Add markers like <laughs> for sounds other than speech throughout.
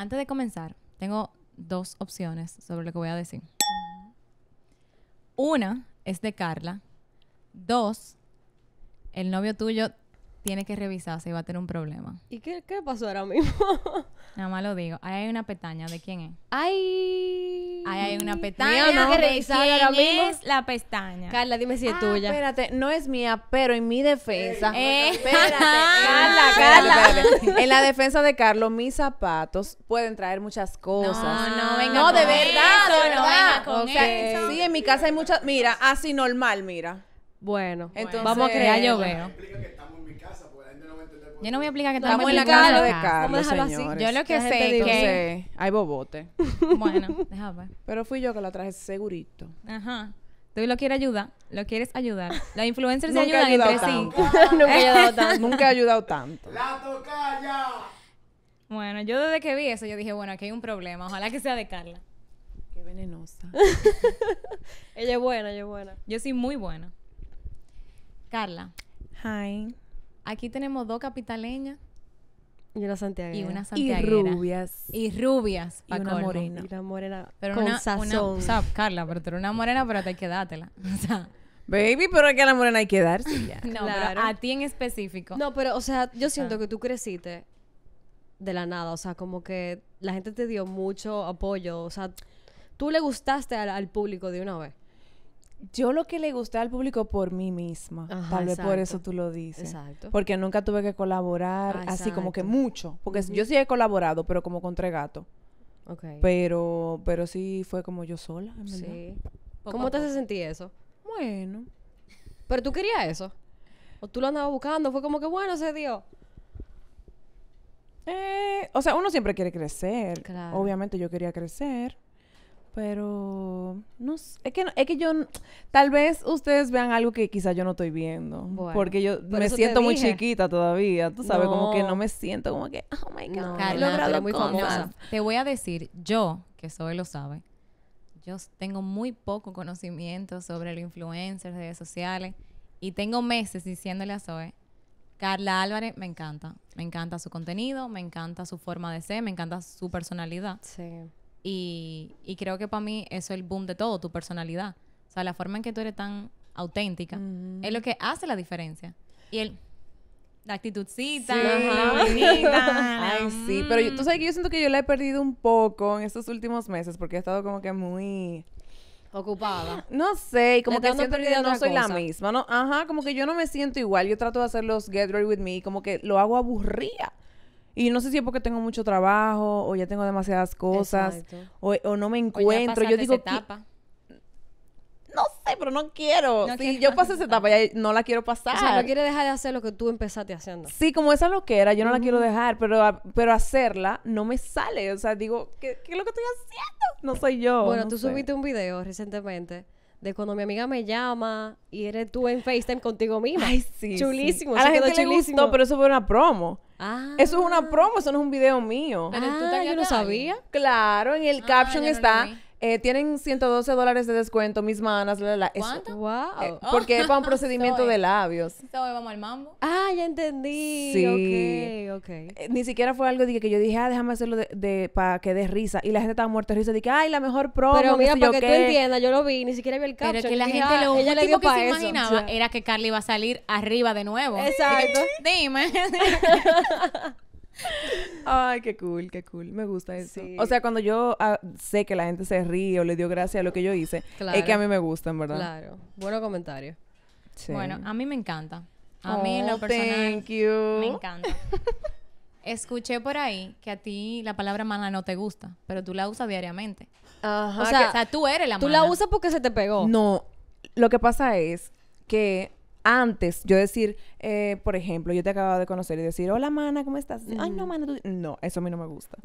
Antes de comenzar, tengo dos opciones sobre lo que voy a decir. Una es de Carla. Dos, el novio tuyo tiene que revisarse y va a tener un problema. ¿Y qué, qué pasó ahora mismo? <laughs> Nada más lo digo. Ahí hay una pestaña. ¿De quién es? ¡Ay! Ahí hay una pestaña. Mía, no, que revisar ahora mismo. es la pestaña? Carla, dime si es ah, tuya. Espérate, no es mía, pero en mi defensa. Eh. <laughs> espérate. Carla, Carla. En la defensa de Carlos, mis zapatos pueden traer muchas cosas. No, no, venga. No, de verdad, No venga con eso. Sí, en mi casa hay muchas. Mira, así normal, mira. Bueno, entonces. Vamos a crear, yo veo. Yo no voy a aplicar que estamos en la casa de Carlos, señores. Yo lo que sé es que... Hay bobote. <laughs> Bueno, déjame. Pero fui yo que la traje segurito. Ajá. Tú lo quieres ayudar, lo quieres ayudar. Los influencers se ayudan entre sí. <laughs> Nunca he ayudado tanto. Nunca he ayudado tanto. ¡La tocaya! Bueno, yo desde que vi eso, yo dije, bueno, aquí hay un problema. Ojalá que sea de Carla. Qué venenosa. <laughs> ella es buena, ella es buena. Yo soy muy buena. Carla. Hi. Aquí tenemos dos capitaleñas. Y una santiaguera. Y una santiaguera. Y rubias. Y rubias. y una morena. Y una morena pero con una, sazón. o sea, Carla, pero tú eres una morena, pero te hay que dártela. <laughs> O sea... Baby, pero es que a la morena hay que darse ya. <laughs> no, pero a ti en específico. No, pero, o sea, yo ah. siento que tú creciste de la nada. O sea, como que la gente te dio mucho apoyo. O sea, tú le gustaste al público de una vez yo lo que le gusté al público por mí misma. Tal vez por eso tú lo dices. Exacto. Porque nunca tuve que colaborar ah, así como que mucho. Porque yo sí he colaborado, pero como con tres gatos. Pero, pero sí fue como yo sola. sí. ¿Cómo te hace sentir eso? Bueno. ¿Pero tú querías eso? ¿O tú lo andabas buscando? Fue como que bueno se dio. Eh, o sea, uno siempre quiere crecer. Obviamente yo quería crecer. Pero no sé. es que es que yo tal vez ustedes vean algo que quizás yo no estoy viendo, porque yo me siento muy chiquita todavía, tú sabes, como que no me siento como que oh my god, no, Carla, muy famosa. Te voy a decir, yo, que soy lo sabe. Yo tengo muy poco conocimiento sobre el influencer, redes sociales y tengo meses diciéndole a Zoe Carla Álvarez me encanta. Me encanta su contenido, me encanta su forma de ser, me encanta su personalidad. Sí. Y, creo que para mí eso es el boom de todo, tu personalidad. O sea, la forma en que tú eres tan auténtica es lo que hace la diferencia. Y el, la actitudcita. Sí, ajá. <laughs> Ay, sí. Mm. Pero tú sabes que yo siento que yo la he perdido un poco en estos últimos meses porque he estado como que muy... Ocupada. No sé, y como que siento que yo no soy la misma, ¿no? Ajá, como que yo no me siento igual. Yo trato de hacer los Get Ready With Me, como que lo hago aburrida. Y no sé si es porque tengo mucho trabajo o ya tengo demasiadas cosas o, no me encuentro. yo digo, esa etapa. no sé, pero no quiero. si yo <laughs> pasé esa etapa, ya no la quiero pasar. O no quiere dejar de hacer lo que tú empezaste haciendo. Sí, como esa era, yo no la quiero dejar, pero, pero hacerla no me sale. O sea, digo, ¿qué, es lo que estoy haciendo? No soy yo. Bueno, tú subiste un video recientemente de cuando mi amiga me llama y eres tú en FaceTime contigo misma. Ay, sí. Chulísimo. A la gente chulísimo. le pero eso fue una promo. Ah. Eso es una promo, eso no es un video mío. ah, tú yo no sabía. Claro, en el ah, caption está. Eh, tienen 112 dólares de descuento, mis manas, la, la, ¿Cuánto? Wow. Eh, oh. porque es para un <laughs> procedimiento de labios. vamos al mambo. Ah, ya entendí. Sí. Ok, ok. Eh, ni siquiera fue algo de que yo dije, ah, déjame hacerlo de, para que dé risa. Y la gente estaba muerta de risa. Dije, ay, la mejor promo. Pero mira, para que tú entiendas, yo lo vi, ni siquiera vi el caption. Pero que la gente ah, lo único que se imaginaba era que Carly iba a salir arriba de nuevo. Exacto. Dime. <laughs> Ay, qué cool, qué cool. Me gusta eso. O sea, cuando yo ah, sé que la gente se ríe o le dio gracia a lo que yo hice, es que a mí me gusta, en ¿verdad? Claro. Bueno comentario. Bueno, a mí me encanta. A mí en oh, lo me encanta. Escuché por ahí que a ti la palabra mala no te gusta, pero tú la usas diariamente. Ajá, o sea, tú eres la mala. Tú la usas porque se te pegó. No, lo que pasa es que antes yo decir, eh, por ejemplo, yo te acababa de conocer y decir, hola, mana, ¿cómo estás? Ay, no, mana, tú... No, eso a mí no me gusta.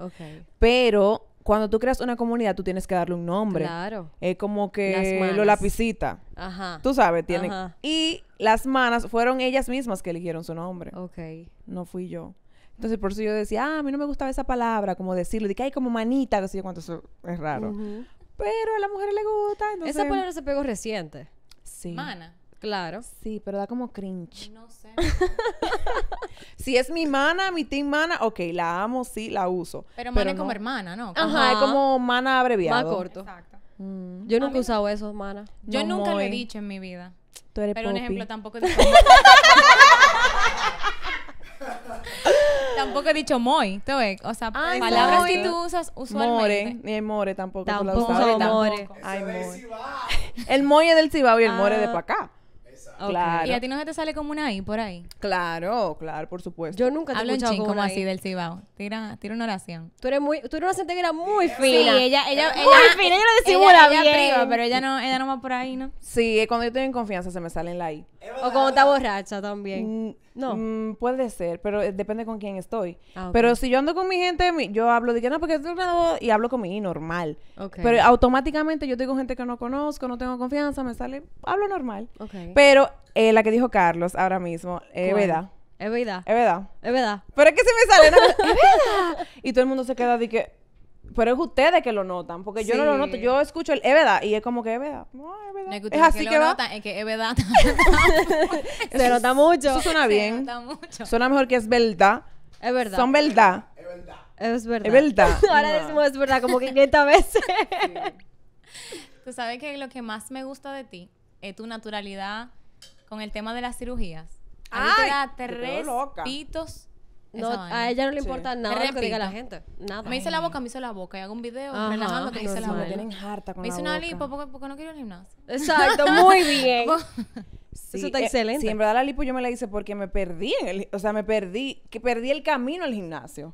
Pero cuando tú creas una comunidad, tú tienes que darle un nombre. Claro. Es como que lo lapicita. Ajá. Tú sabes, tiene. Y las manas fueron ellas mismas que eligieron su nombre. Ok. No fui yo. Entonces, por eso yo decía, ah, a mí no me gustaba esa palabra, como decirlo, de que hay como manita, no sé cuánto, eso es raro. Pero a la mujer le gusta, entonces... Esa palabra se pegó reciente. Sí. Mana. Claro. Sí, pero da como cringe. No sé. <laughs> si es mi mana, mi team mana, ok, la amo, sí, la uso. Pero mana es como hermana, ¿no? Ajá, es como mana abreviado. Más corto. Exacto. Mm. Yo nunca he usado eso, mana. Yo nunca lo he dicho en mi vida. Tú eres Pero un ejemplo tampoco he dicho <laughs> Tampoco he dicho moi ¿tú ves? O sea, palabras que tú usas usualmente. More, ni el more tampoco, tampoco. More. Ay, El del Cibao y el more more de pa' ah. acá. ¿Y a ti no se te sale como una I por ahí? Claro, claro, por supuesto. Yo nunca te he escuchado como, así del cibao. Tira, tira una oración. Tú eres muy, tú eres una era muy fina. Sí, ella, ella, muy fina, ella lo disimula bien. pero ella no, ella no va por ahí, ¿no? Sí, cuando yo estoy en confianza se me sale en la I. O como está borracha también. Mm, no. Mm, puede ser, pero eh, depende con quién estoy. Ah, pero si yo ando con mi gente, yo hablo de que no, porque estoy grabado", y hablo con mi normal. Pero automáticamente yo digo gente que no conozco, no tengo confianza, me sale, hablo normal. Pero eh, la que dijo Carlos ahora mismo, eh, es verdad, Es verdad. es verdad. Es verdad. Pero es que si me sale, <laughs> Y todo el mundo se queda de que, pero es ustedes que lo notan, porque yo no lo noto. Yo escucho el es y es como que es No, es es, así que, que es que es <laughs> <laughs> se nota mucho. Eso suena bien. Se nota mucho. Suena mejor que es verdad. Es verdad. Son verdad. Es verdad. Es verdad. Es verdad. <laughs> Ahora decimos es verdad como 500 veces. Tú sabes que lo que más me gusta de ti es tu naturalidad con el tema de las cirugías. ah te da pitos no, a ella no le importa nada lo que diga la gente. Nada. Me hice la boca, me hice la boca. Y hago un video relajando que me hice la boca. Me tienen harta con Me hice una lipo porque, no quiero el gimnasio. Exacto, muy bien. <laughs> Eso está eh, excelente. Sí, en verdad la lipo yo me la hice porque me perdí en el, o sea, me perdí, que perdí el camino al gimnasio.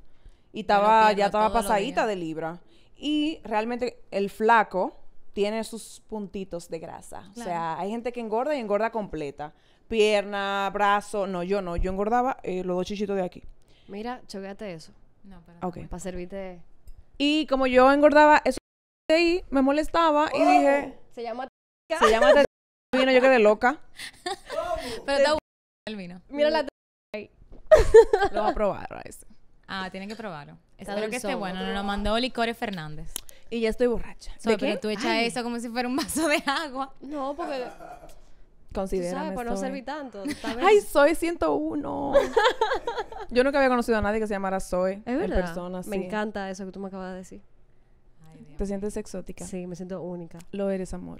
Y estaba, ya estaba pasadita de libra. Y realmente el flaco tiene sus puntitos de grasa. O sea, hay gente que engorda y engorda completa. Pierna, brazo, no, yo no, yo engordaba eh, los dos chichitos de aquí. Mira, chocate eso. No, pero. Ok. Para servirte. Y como yo engordaba, eso de ahí me molestaba y oh. dije. Se llama. <laughs> Se llama. <laughs> vino, yo quedé loca. <laughs> Pero está el vino. Mira la. Lo va a probar a ese. Ah, tienen que probarlo. Espero que esté bueno. Nos lo mandó Licores Fernández. Y ya estoy borracha. So, ¿De qué? tú echas eso como si fuera un vaso de agua. No, porque Considérame. sabes, para no servir tanto. <laughs> ¡Ay, soy 101! <laughs> Yo nunca había conocido a nadie que se llamara soy Es verdad. Me encanta eso que tú me acabas de decir. ¿Te sientes exótica? Sí, me siento única. Lo eres, amor.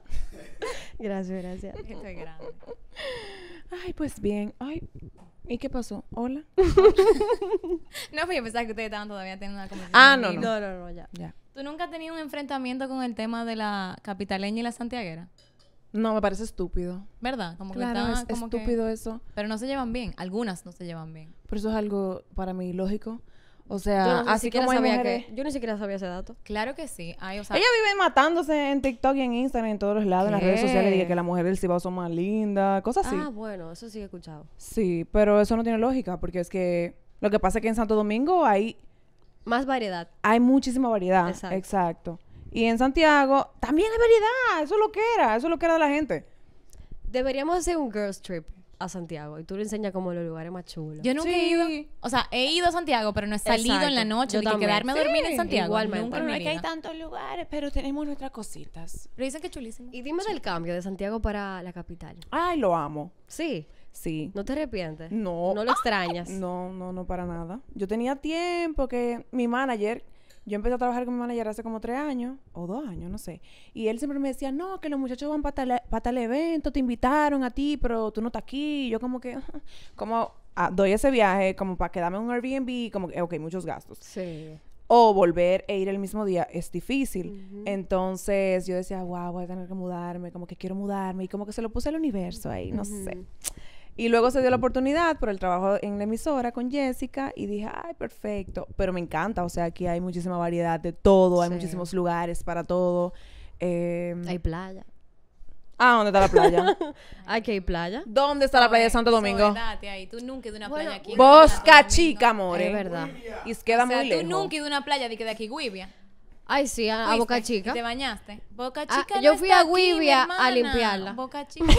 <laughs> gracias, gracias. grande. Ay, pues bien. Ay, ¿y qué pasó? ¿Hola? no, fui pues yo pensaba que ustedes estaban todavía teniendo una conversación. Ah, no, no. No, no, ya. ya. ¿Tú nunca has tenido un enfrentamiento con el tema de la capitaleña y la santiaguera? No, me parece estúpido. ¿Verdad? Como claro, es estúpido eso. Pero no se llevan bien. Algunas no se llevan bien. Pero eso es algo para mí lógico. O sea, así como sabía que... Yo ni siquiera sabía ese dato. Claro que sí. Ella vive matándose en TikTok y en Instagram, y en todos los lados, en las redes sociales. Dice que las mujeres del Cibao son más lindas, cosas así. Ah, bueno, eso sí he escuchado. Sí, pero eso no tiene lógica, porque es que... Lo que pasa es que en Santo Domingo hay... Más variedad. Hay muchísima variedad. Exacto. Y en Santiago también hay variedad. Eso es lo que era. Eso es lo que era de la gente. Deberíamos hacer un girls trip a Santiago y tú le enseñas como los lugares más chulos. Yo nunca he ido, o sea, he ido a Santiago, pero no he salido en la noche, que quedarme a dormir en Santiago. Igualmente. no es que hay tantos lugares, pero tenemos nuestras cositas. Pero dicen que chulísimo. Y dime del cambio de Santiago para la capital. Ay, lo amo. Sí. Sí. ¿No te arrepientes? No. ¿No lo ah. extrañas? No, no, no, para nada. Yo tenía tiempo que mi manager, yo empecé a trabajar con mi manager hace como tres años, o dos años, no sé. Y él siempre me decía, no, que los muchachos van para e-, tal, evento, te invitaron a ti, pero tú no estás aquí. Y yo como que, <laughs> como ah, doy ese viaje como para quedarme en un Airbnb, como que, ok, muchos gastos. Sí o volver e ir el mismo día es difícil. Entonces yo decía, wow, voy a tener que mudarme, como que quiero mudarme, y como que se lo puse al universo ahí, no sé. Y luego se dio la oportunidad por el trabajo en la emisora con Jessica y dije, ay, perfecto, pero me encanta, o sea, aquí hay muchísima variedad de todo, hay muchísimos lugares para todo. Em, hay playa. Ah, ¿dónde está la playa? aquí <laughs> hay playa. ¿Dónde está la playa de Santo Domingo? verdad, ahí. Tú nunca de una playa aquí. Bosca Chica, amor Es verdad. Y queda o sea, muy Tú nunca de una playa de que de aquí, Ay, sí, a, Boca Chica. te bañaste? Boca ah, Chica. yo fui a Wibia a limpiarla. Boca <laughs> Chica.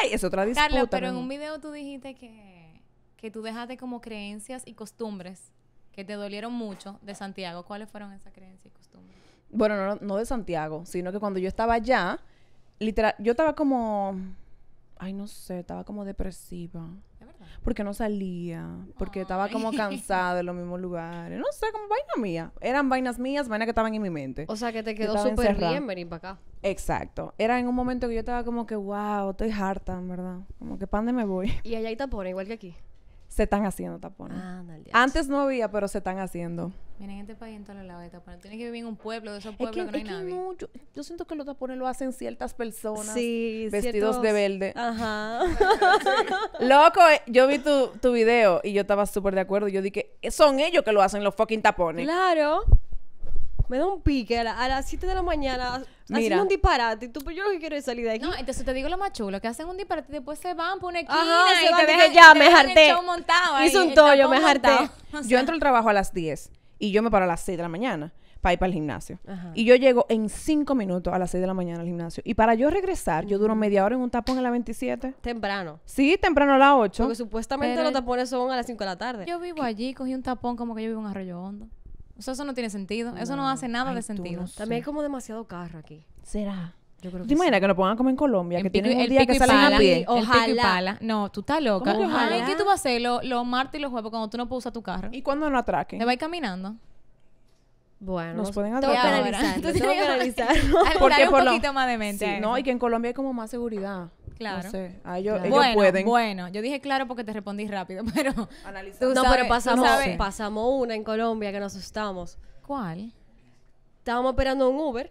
Ay, es otra disputa. Carlos, pero en un video tú dijiste que, que tú dejaste como creencias y costumbres que te dolieron mucho de Santiago. ¿Cuáles fueron esas creencias y costumbres? Bueno, no, no de Santiago, sino que cuando yo estaba allá, literal, yo estaba como. Ay, no sé, estaba como depresiva porque no salía, porque estaba como cansada en los mismos lugares. No sé, como vaina mía. Eran vainas mías, vainas que estaban en mi mente. O sea, que te quedó súper bien venir para acá. Exacto. Era en un momento que yo estaba como que, wow, estoy harta, en verdad. Como que pan de me voy. Y allá está por igual que aquí se están haciendo tapones. Antes no había, pero se están haciendo. Miren, este país en todos lados de tapones. Tienes que vivir en un pueblo, de esos pueblos que, no hay es que nadie. yo, siento que los tapones lo hacen ciertas personas. Vestidos de verde. Ajá. <laughs> Loco, eh, yo vi tu, tu video y yo estaba súper de acuerdo. Yo dije, son ellos que lo hacen los fucking tapones. Claro. Me da un pique a, las 7 de la mañana Hacen un disparate. Tú, pues yo lo que quiero es salir de aquí. No, entonces te digo lo más chulo, que hacen un disparate y después se van por una esquina se te dejan, ya, me harté. Hice un tollo, me harté. <laughs> Yo entro al trabajo a las 10 y yo me paro a las 6 de la mañana para ir para el gimnasio. Y yo llego en 5 minutos a las 6 de la mañana al gimnasio. Y para yo regresar, yo duro media hora en un tapón a las 27. Temprano. Sí, temprano a las 8. Porque supuestamente los tapones son a las 5 de la tarde. Yo vivo allí, cogí un tapón como que yo vivo en Arroyo Hondo. O sea, eso no tiene sentido. Eso no hace nada de sentido. También hay como demasiado carro aquí. ¿Será? Yo creo que ¿Te imaginas que lo pongan como en Colombia? que tienen un día que salen a pie. Ojalá. No, tú estás loca. Que ojalá? qué tú vas a hacer los martes y los jueves cuando tú no puedes usar tu carro? ¿Y cuando no atraquen? Te vas caminando. Bueno, nos pueden atracar. tienes que analizar <laughs> Porque por un poquito más de mente. Sí, no, y que en Colombia hay como más seguridad. Claro. ellos, bueno, pueden. Bueno, yo dije claro porque te respondí rápido, <laughs> pero. No, pero pasamos, pasamos una en Colombia que nos asustamos. ¿Cuál? Estábamos esperando un Uber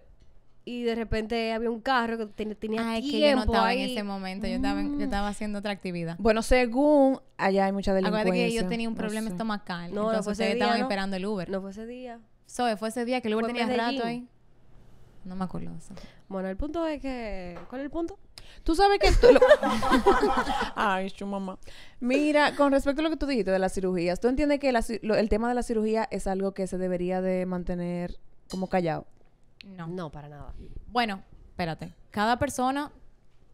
y de repente había un carro que tenía tiempo que yo no estaba en ese momento, yo estaba, haciendo otra actividad. Bueno, según allá hay mucha delincuencia. Acuérdate que yo tenía un problema estomacal, entonces no estaban esperando el Uber. No fue ese día. fue ese día que el Uber tenía rato ahí. No me acuerdo. Bueno, el punto es que ¿cuál es el punto? Tú sabes que... Tú <laughs> Ay, su mamá. Mira, con respecto a lo que tú dijiste de las cirugías, ¿tú entiendes que el tema de la cirugía es algo que se debería de mantener como callado? No. No, para nada. Bueno, espérate. Cada persona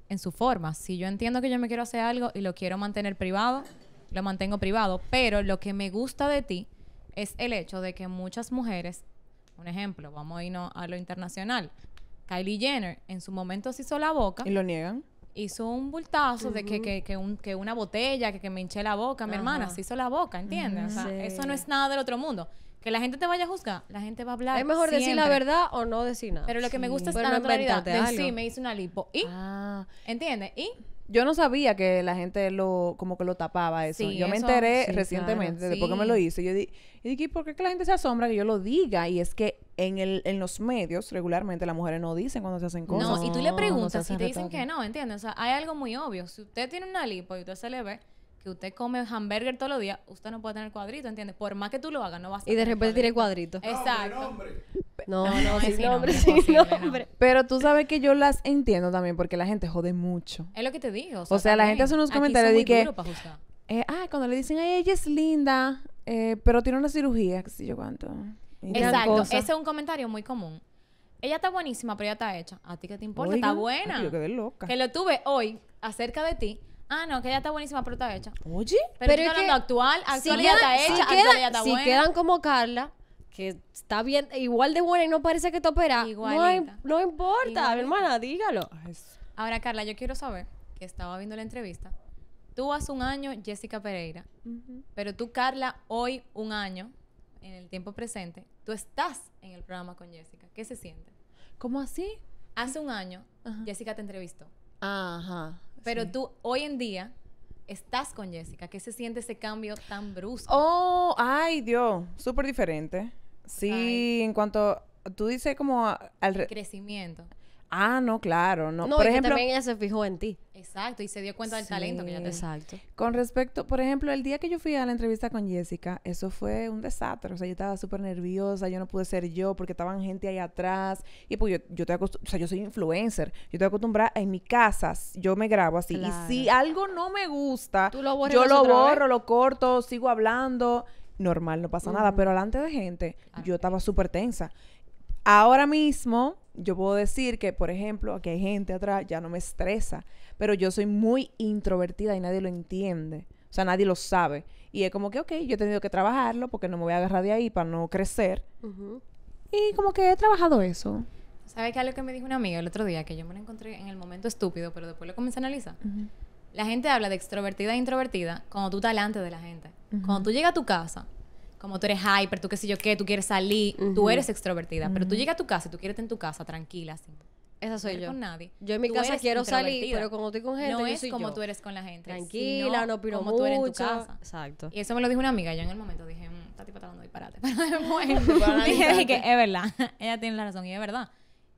en su forma. Si yo entiendo que yo me quiero hacer algo y lo quiero mantener privado, lo mantengo privado. Pero lo que me gusta de ti es el hecho de que muchas mujeres, un ejemplo, vamos a irnos a lo internacional, Kylie Jenner en su momento se hizo la boca. ¿Y lo niegan? Hizo un bultazo de que, que, que, un, que, una botella, que, que me hinché la boca. Mi hermana se hizo la boca, ¿entiendes? o sea, eso no es nada del otro mundo. Que la gente te vaya a juzgar, la gente va a hablar. Es mejor decir la verdad o no decir nada. Pero lo que me gusta es la naturalidad. sí, me hizo una lipo. ¿Y? Ah. ¿Entiendes? ¿Y? Yo no sabía que la gente lo como que lo tapaba eso. yo me enteré recientemente, de después que me lo hice. Yo, di, y dije, ¿por qué que la gente se asombra que yo lo diga? Y es que en, el, en los medios, regularmente las mujeres no dicen cuando se hacen cosas. No, y tú le preguntas y te dicen que no, ¿entiendes? O sea, hay algo muy obvio. Si usted tiene una lipo y usted se le ve que usted come hamburger todos los días, usted no puede tener cuadrito, ¿entiendes? Por más que tú lo hagas, no va a Y de repente tiene cuadrito. Exacto. No, no, sin nombre, Pero tú sabes que yo las entiendo también porque la gente jode mucho. Es lo que te digo. O sea, la gente hace unos comentarios de que... Eh, ah, cuando le dicen, Ay, ella es linda, eh, pero tiene una cirugía, que sé yo cuánto. Exacto, ese es un comentario muy común. Ella está buenísima, pero ya está hecha. ¿A ti qué te importa? está buena. yo quedé loca. Que lo tuve hoy acerca de ti. Ah, no, que ella está buenísima, pero está hecha. Oye, pero, es actual, actual si está hecha, está buena. quedan como Carla, que está bien, igual de buena y no parece que te operada. No, importa, hermana, dígalo. Ahora, Carla, yo quiero saber, que estaba viendo la entrevista, tú hace un año Jessica Pereira, pero tú, Carla, hoy un año en el tiempo presente, tú estás en el programa con Jessica. ¿Qué se siente? ¿Cómo así? Hace un año, Jessica te entrevistó. Ajá. Pero tú hoy en día estás con Jessica. ¿Qué se siente ese cambio tan brusco? Oh, ay Dios, súper diferente. Sí, en cuanto, tú dices como al... Crecimiento. Ah, no, claro, no. no por ejemplo, también ella se fijó en ti. Exacto, y se dio cuenta del talento que ella tenía. Exacto. Con respecto, por ejemplo, el día que yo fui a la entrevista con Jessica, eso fue un desastre. O sea, yo estaba súper nerviosa, yo no pude ser yo porque estaban gente ahí atrás. Y pues yo, yo estoy o sea, yo soy influencer. Yo estoy acostumbrada en mi casa, yo me grabo así. Y si algo no me gusta, yo lo borro, lo corto, sigo hablando. Normal, no pasa nada. Pero delante de gente, yo estaba súper tensa. Ahora mismo yo puedo decir que, por ejemplo, aquí hay gente atrás, ya no me estresa, pero yo soy muy introvertida y nadie lo entiende. O sea, nadie lo sabe. Y es como que, ok, yo he tenido que trabajarlo porque no me voy a agarrar de ahí para no crecer. Y como que he trabajado eso. ¿Sabes qué? Algo que me dijo una amiga el otro día, que yo me lo encontré en el momento estúpido, pero después lo comencé a analizar. La gente habla de extrovertida e introvertida cuando tú estás delante de la gente. Cuando tú llegas a tu casa, como tú eres hyper, tú qué sé yo qué, tú quieres salir, tú eres extrovertida, pero tú llegas a tu casa y tú quieres estar en tu casa tranquila, así. Esa soy yo. con nadie. Yo en mi casa quiero salir, pero como estoy con gente, no es como tú eres con la gente. Tranquila, no opino como tú eres en tu casa. Exacto. Y eso me lo dijo una amiga. Yo en el momento dije, está mm, esta tipa está dando <laughs> <laughs> dije, Pero dije, que es verdad. <laughs> Ella tiene la razón y es verdad.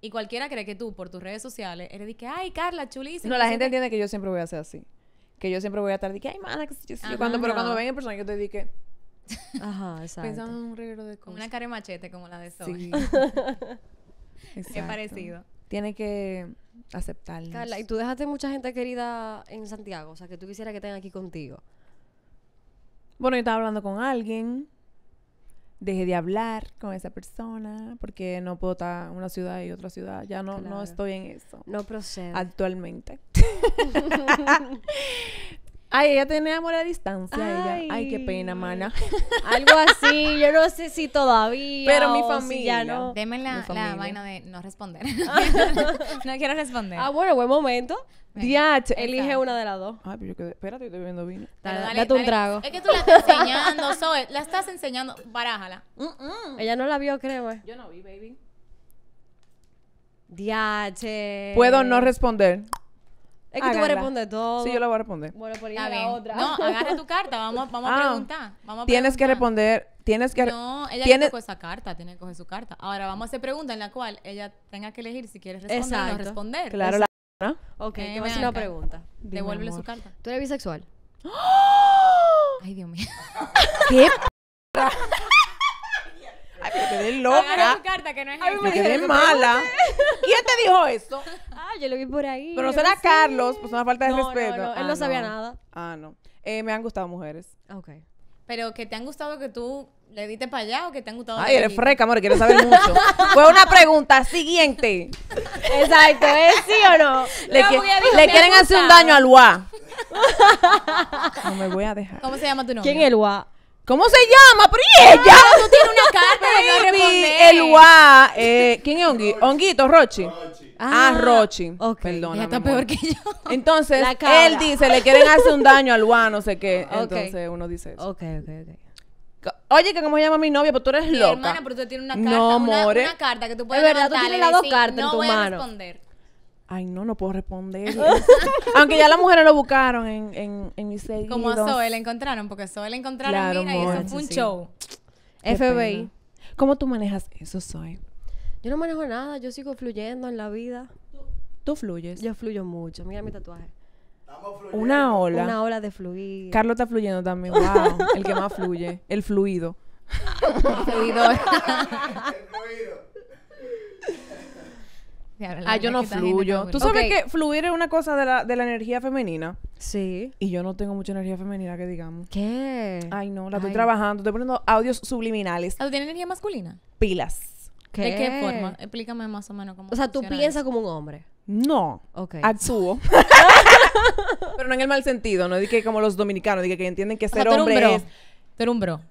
Y cualquiera cree que tú, por tus redes sociales, eres de que, ay, Carla, chulísima. No, la gente pues entiende que yo siempre voy a ser así. Que yo siempre voy a estar de que, ay, mana, que si cuando, pero cuando me ven en persona, yo te dije, Ajá, <laughs> exacto. Pensando en un de cosas. Una cara machete como la de Zoe. Sí. <laughs> Qué <laughs> parecido. Tiene que aceptarlo. Carla, y tú dejaste mucha gente querida en Santiago, o sea, que tú quisieras que estén aquí contigo. Bueno, yo estaba hablando con alguien, dejé de hablar con esa persona porque no puedo estar en una ciudad y otra ciudad. Ya no, no estoy en eso. No procede. Actualmente. Ay, ella tenía amor a distancia. Ay, ella. Ay qué pena, mana. Algo así, yo no sé si todavía. Pero mi familia. no. Deme la, vaina de no responder. <laughs> <laughs> no quiero responder. Ah, bueno, buen momento. Diache, elige una de las dos. Ay, pero yo quedé. Espérate, estoy bebiendo vino. Dale, date un trago. Es que tú la estás enseñando, <laughs> Zoe. La estás enseñando. Barájala. Ella no la vio, creo. Eh. Yo no vi, baby. Diache. Puedo no responder. Es que tú vas a responder todo. Sí, yo la voy a responder. Bueno, por ahí a la otra. No, agarra tu <laughs> carta, vamos, vamos a ah, preguntar. tienes que responder, tienes que... No, ella tiene que esa carta, tiene que coger su carta. Ahora vamos a hacer preguntas en la cual ella tenga que elegir si quiere responder o no responder. Claro, la... Ok, eh, a hacer una pregunta. Devuélvele su carta. ¿Tú eres bisexual? <gasps> Ay, Dios mío. ¿Qué? <laughs> Ay, pero quedé loca. que no es mala. <laughs> ¿Quién te dijo eso? Ah, yo lo vi por ahí. Pero no será Carlos, pues una falta de respeto. No, él ah, no sabía nada. Ah, no. Eh, me han gustado mujeres. Ok. Pero que te han gustado que tú le diste para allá o que te han gustado. Ay, eres freca, amor, quiero saber mucho. <laughs> Fue una pregunta siguiente. Exacto, ¿es sí o no? Le, le quieren hacer un daño al UA. <laughs> No me voy a dejar. ¿Cómo se llama tu nombre? ¿Quién es el UA? ¿Cómo se llama? Pero ella? Ah, tú tienes una carta de no responder. El UA. Eh, ¿Quién es Onguito? Onguito, Rochi. Ah, ah, Rochi. Ok. Perdona. Está peor que yo. Entonces, él dice, le quieren hacer un daño al UA, no sé qué. Entonces uno dice eso. Ok, ok, ok. Oye, cómo se llama mi novia, pero pues tú eres loca. Mi hermana, pero tú tienes una carta, no, una, carta que tú puedes Es verdad, tú tienes las dos cartas en tu mano voy mano. A responder ay, no, no puedo responder. <laughs> Aunque ya las mujeres lo buscaron en, en, en Como a Zoe le encontraron, porque a Zoe le encontraron, mira, y eso fue un show. FBI. ¿Cómo tú manejas eso, Zoe? Yo no manejo nada, yo sigo fluyendo en la vida. ¿Tú, fluyes? Yo fluyo mucho, mira mi tatuaje. Una ola. Una ola de fluir. Carlos está fluyendo también, wow. el que más fluye, el fluido. <laughs> el fluido. el fluido ah, yo no fluyo. Tú sabes que fluir es una cosa de la, energía femenina. Sí. Y yo no tengo mucha energía femenina, que digamos. ¿Qué? Ay, no, la estoy trabajando. Estoy poniendo audios subliminales. ¿Tú tienes energía masculina? Pilas. ¿De qué forma? Explícame más o menos cómo. O sea, tú piensas como un hombre. No. Okay. Actúo. <laughs> Pero no en el mal sentido, no dije como los dominicanos, dije que entienden que ser hombre Pero un bro.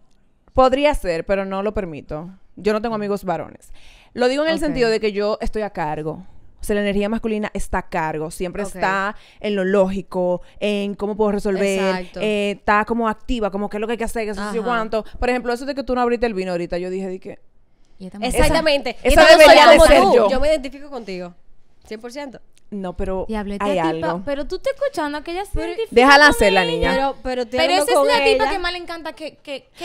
Podría ser, pero no lo permito. Yo no tengo amigos varones. Lo digo en el sentido de que yo estoy a cargo. O sea, la energía masculina está a cargo, siempre está en lo lógico, en cómo puedo resolver, eh, está como activa, como qué es lo que hay que hacer, qué cuánto. Por ejemplo, eso de que tú no abriste el vino ahorita, yo dije, di que... Exactamente. Esa, debería de ser yo. Yo me identifico contigo, 100%. No, pero hay algo. Pero tú te escuchando aquella ella Déjala hacer la niña. Pero, pero, esa es la tita que más le encanta que,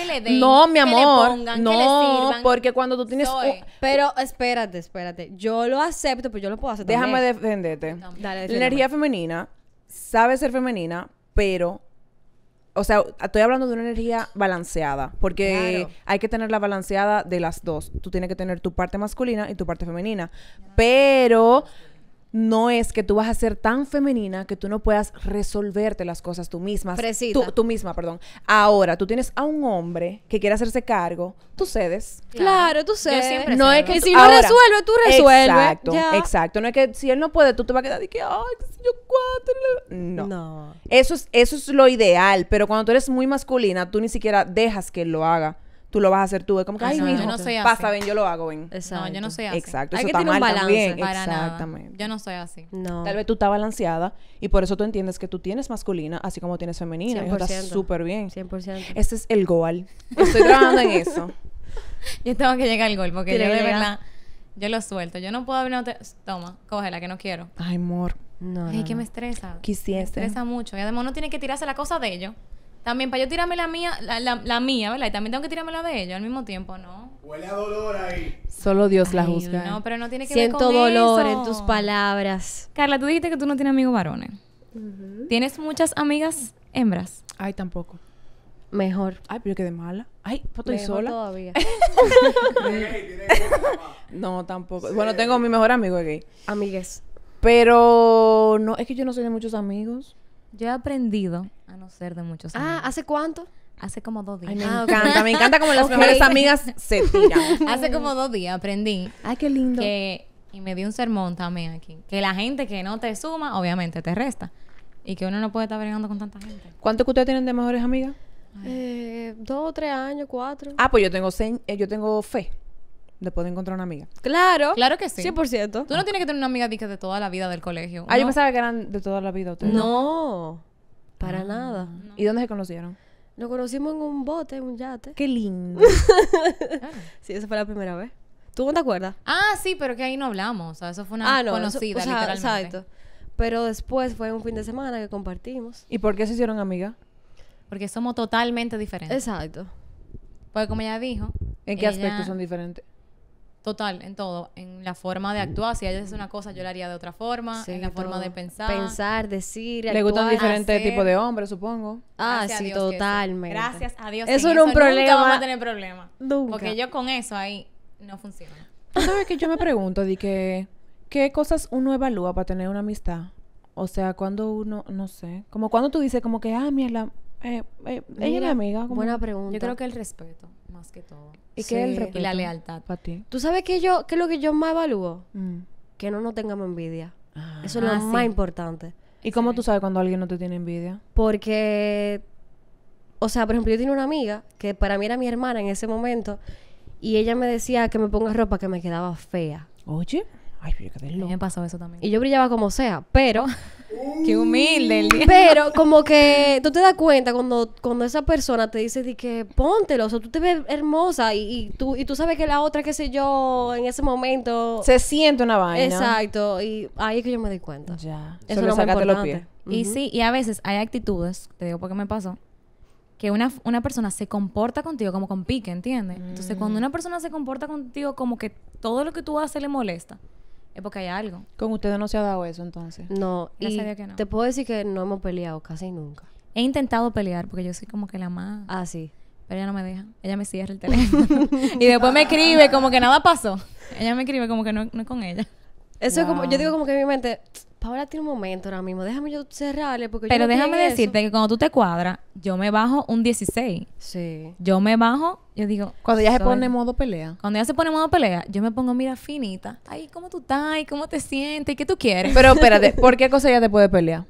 le den. No, mi amor. Que no, porque cuando tú tienes. Pero espérate, espérate. Yo lo acepto, pero yo lo puedo hacer. Déjame defenderte. la energía femenina sabe ser femenina, pero o sea, estoy hablando de una energía balanceada, porque hay que tener la balanceada de las dos. Tú tienes que tener tu parte masculina y tu parte femenina. Pero no es que tú vas a ser tan femenina que tú no puedas resolverte las cosas tú misma. Tú, tú, misma, perdón. Ahora, tú tienes a un hombre que quiere hacerse cargo, tú cedes. Claro, tú cedes. no es que si no resuelve, tú resuelves. Exacto, exacto. No es que si él no puede, tú te vas a quedar y que, ay, yo cuatro. No. no. Eso, es, eso es lo ideal, pero cuando tú eres muy masculina, tú ni siquiera dejas que él lo haga tú lo vas a hacer tú. Es como que, ay, no, pasa, ven, yo lo hago, ven. No, yo no soy así. Exacto. Hay eso que tener un balance. También. Para Exactamente. Nada. Yo no soy así. Tal vez tú estás balanceada y por eso tú entiendes que tú tienes masculina así como tienes femenina. 100%. Y estás súper bien. 100%. Ese es el goal. Estoy trabajando en eso. <laughs> yo tengo que llegar al gol porque yo de verdad... Yo lo suelto. Yo no puedo abrir otra... Toma, cógela, que no quiero. Ay, amor. No. Ay, no, que me estresa. Quisiese. Me estresa mucho. Y además no tiene que tirarse la cosa de ellos. También para yo tirarme la mía, la, mía, ¿verdad? Y también tengo que tirarme la de ella al mismo tiempo, ¿no? Huele a dolor ahí. Solo Dios la juzga. No, pero no tiene que ver con dolor en tus palabras. Carla, tú dijiste que tú no tienes amigos varones. ¿Tienes muchas amigas hembras? Ay, tampoco. Mejor. Ay, pero yo quedé mala. Ay, pues estoy sola. <laughs> no, tampoco. Bueno, tengo a mi mejor amigo aquí. Amigues. Pero no, es que yo no soy de muchos amigos. Yo he aprendido a no ser de muchos años. Ah, ¿hace cuánto? Hace como dos días. me encanta, me encanta como las <laughs> mejores amigas se tiran. <laughs> Hace como dos días aprendí. Ay, qué lindo. y me dio un sermón también aquí. Que la gente que no te suma, obviamente te resta. Y que uno no puede estar bregando con tanta gente. ¿Cuánto que ustedes tienen de mejores amigas? Eh, dos, tres años, cuatro. Ah, pues yo tengo, eh, yo tengo fe. Después de encontrar una amiga. Claro. Claro que sí. 100%. Tú no tienes que tener una amiga de, toda la vida del colegio. Ah, yo pensaba que eran de toda la vida ustedes. No, para ah, nada. ¿Y dónde se conocieron? Nos conocimos en un bote, en un yate. Qué lindo. Ah. <laughs> Sí, esa fue la primera vez. ¿Tú no te acuerdas? Ah, sí, pero que ahí no hablamos. O sea, eso fue una ah, conocida, literalmente. Exacto. Pero después fue un fin de semana que compartimos. ¿Y por qué se hicieron amigas? Porque somos totalmente diferentes. Exacto. Porque como ella dijo... ¿En qué aspectos son diferentes? Total, en todo. En la forma de mm. actuar. Si ella es una cosa, yo la haría de otra forma. en la forma de pensar. Pensar, decir, Le gustan diferentes tipos de hombres, supongo. Ah, sí, totalmente. Gracias a Dios. Eso no es un problema. Nunca vamos a tener problema. Porque yo con eso ahí no funciona. sabes que yo me pregunto di que qué cosas uno evalúa para tener una amistad? O sea, cuando uno, no sé, como cuando tú dices como que, ah, mira, la, eh, eh, ella amiga. Buena pregunta. Yo creo que el respeto, más que todo. Y que el respeto. Y la lealtad. Para ti. ¿Tú sabes qué yo, que es lo que yo más evalúo? Mm. Que no nos tengamos envidia. Ah. Eso es lo ah, más importante. ¿Y cómo tú sabes cuando alguien no te tiene envidia? Porque, o sea, por ejemplo, yo tenía una amiga que para mí era mi hermana en ese momento y ella me decía que me ponga ropa que me quedaba fea. Oye. Ay, pero qué Me pasó eso también. Y yo brillaba como sea, pero. <laughs> qué humilde Pero como que tú te das cuenta cuando, cuando esa persona te dice di que póntelo, o sea, tú te ves hermosa y, tú, y tú sabes que la otra, qué sé yo, en ese momento. Se siente una vaina. Exacto. Y ahí es que yo me di cuenta. Ya. Eso es lo los pies. Y sí, y a veces hay actitudes, te digo porque me pasó, que una, una, persona se comporta contigo como con pique, ¿entiendes? Entonces, cuando mm. una persona se comporta contigo como que todo lo que tú haces le molesta, es porque hay algo. Con ustedes no se ha dado eso entonces. No, y que no. Te puedo decir que no hemos peleado casi nunca. He intentado pelear porque yo soy como que la más. Ah, sí. Pero ella no me deja. Ella me cierra el teléfono. <laughs> <laughs> y después me escribe como que nada pasó. Ella me escribe como que no, es con ella. Eso es como, yo digo como que en mi mente, ahora tiene un momento ahora mismo, déjame yo cerrarle porque Pero déjame decirte que cuando tú te cuadras, yo me bajo un 16. Sí. Yo me bajo, yo digo... Cuando ya se pone en modo pelea. Cuando ya se pone en modo pelea, yo me pongo, mira, finita. Ay, ¿cómo tú estás? ¿Cómo te sientes? ¿Qué tú quieres? Pero espérate, ¿por qué cosa ya te puede pelear?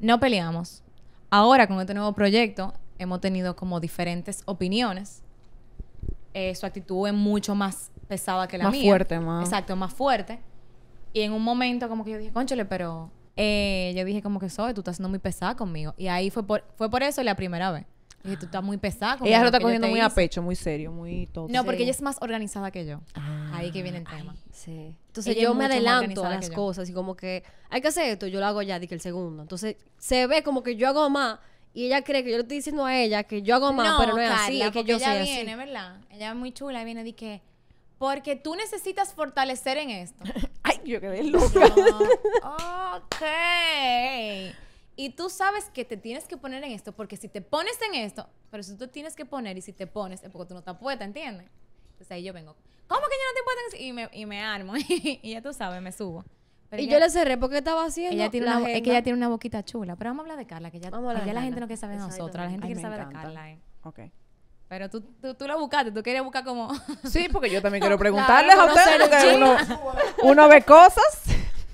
No peleamos. Ahora, con este nuevo proyecto, hemos tenido como diferentes opiniones. Eh, su actitud es mucho más pesada que la mía. Más fuerte, más. Exacto, más fuerte y en un momento como que yo dije, conchele pero eh, yo dije como que soy, tú estás siendo muy pesada conmigo. Y ahí fue por, fue por eso la primera vez. Y dije, tú estás muy pesada conmigo. Ella lo está cogiendo muy a pecho, muy serio, muy todo. No, porque ella es más organizada que yo. Ah, ahí que viene el tema. sí. Entonces yo me adelanto a las cosas y como que hay que hacer esto, yo lo hago ya, di que el segundo. Entonces se ve como que yo hago más y ella cree que yo le estoy diciendo a ella que yo hago más, pero no es así, es que yo ella viene, ¿verdad? Ella es muy chula, viene de que porque tú necesitas fortalecer en esto. <laughs> Ay, yo quedé loca. Ok. Y tú sabes que te tienes que poner en esto, porque si te pones en esto, pero si tú tienes que poner y si te pones, es porque tú no te puesta, ¿entiendes? Entonces ahí yo vengo, ¿cómo que yo no te puedo? Y me, y me armo, <laughs> y ya tú sabes, me subo. y yo le cerré porque estaba haciendo. es que ella tiene una boquita chula, pero vamos a hablar de Carla, que ya, la gente no quiere saber de nosotros, la gente quiere saber de Carla. Eh. Pero tú, tú, lo buscaste, tú querías buscar como... <laughs> Sí, porque yo también quiero preguntarles a ustedes, porque uno, <laughs> uno, ve cosas.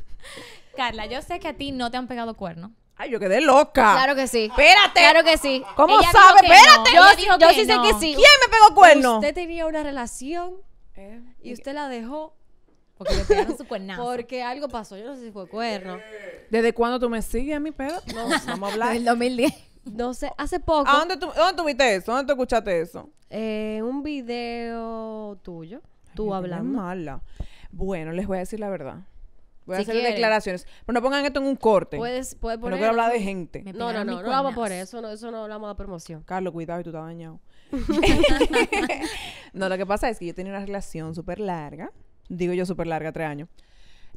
<laughs> Carla, yo sé que a ti no te han pegado cuernos. Ay, yo quedé loca. Claro que sí. Espérate. Claro que sí. ¿Cómo sabes? sabe? Espérate. Yo, sí sé que sí. ¿Quién me pegó cuernos? Usted tenía una relación eh, y usted la dejó porque le pegaron su cuernazo. Porque algo pasó, yo no sé si fue cuerno. ¿Desde cuándo tú me sigues a mí, pedo? No, vamos a hablar. Desde el 2010. No sé, hace poco. ¿A dónde, tú, dónde tuviste eso? ¿Dónde tú escuchaste eso? Eh, un video tuyo, tú hablando. hablando. mala. Bueno, les voy a decir la verdad. Voy a hacer declaraciones. Pero no pongan esto en un corte. Puedes, puedes poner. No quiero hablar de gente. No, no, no, no vamos por eso. No, eso no hablamos de promoción. Carlos, cuidado, y tú estás dañado. <laughs> <laughs> no, lo que pasa es que yo tenía una relación súper larga. Digo yo súper larga, tres años.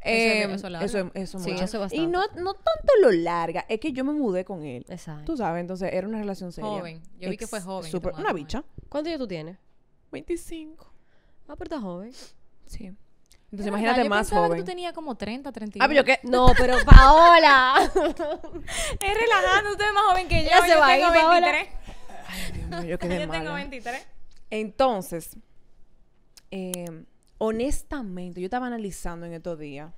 Eh, eso, eso, eso, eso, sí, eso bastante. Y no, no tanto lo larga, es que yo me mudé con él. Exacto. Tú sabes, entonces era una relación seria. Joven. Yo vi que fue joven. Super, una bicha. ¿Cuánto años tú tienes? 25. Ah, pero estás joven. Sí. Entonces imagínate imagínate joven. yo más joven. Que tú tenías como 30, 31. Ah, pero yo qué. No, pero Paola. <laughs> es relajando, usted es más joven que yo. Ya se yo tengo 23. Ay, Dios mío, yo quedé <laughs> Yo mala. tengo 23. Entonces, eh, honestamente, yo estaba analizando en estos días.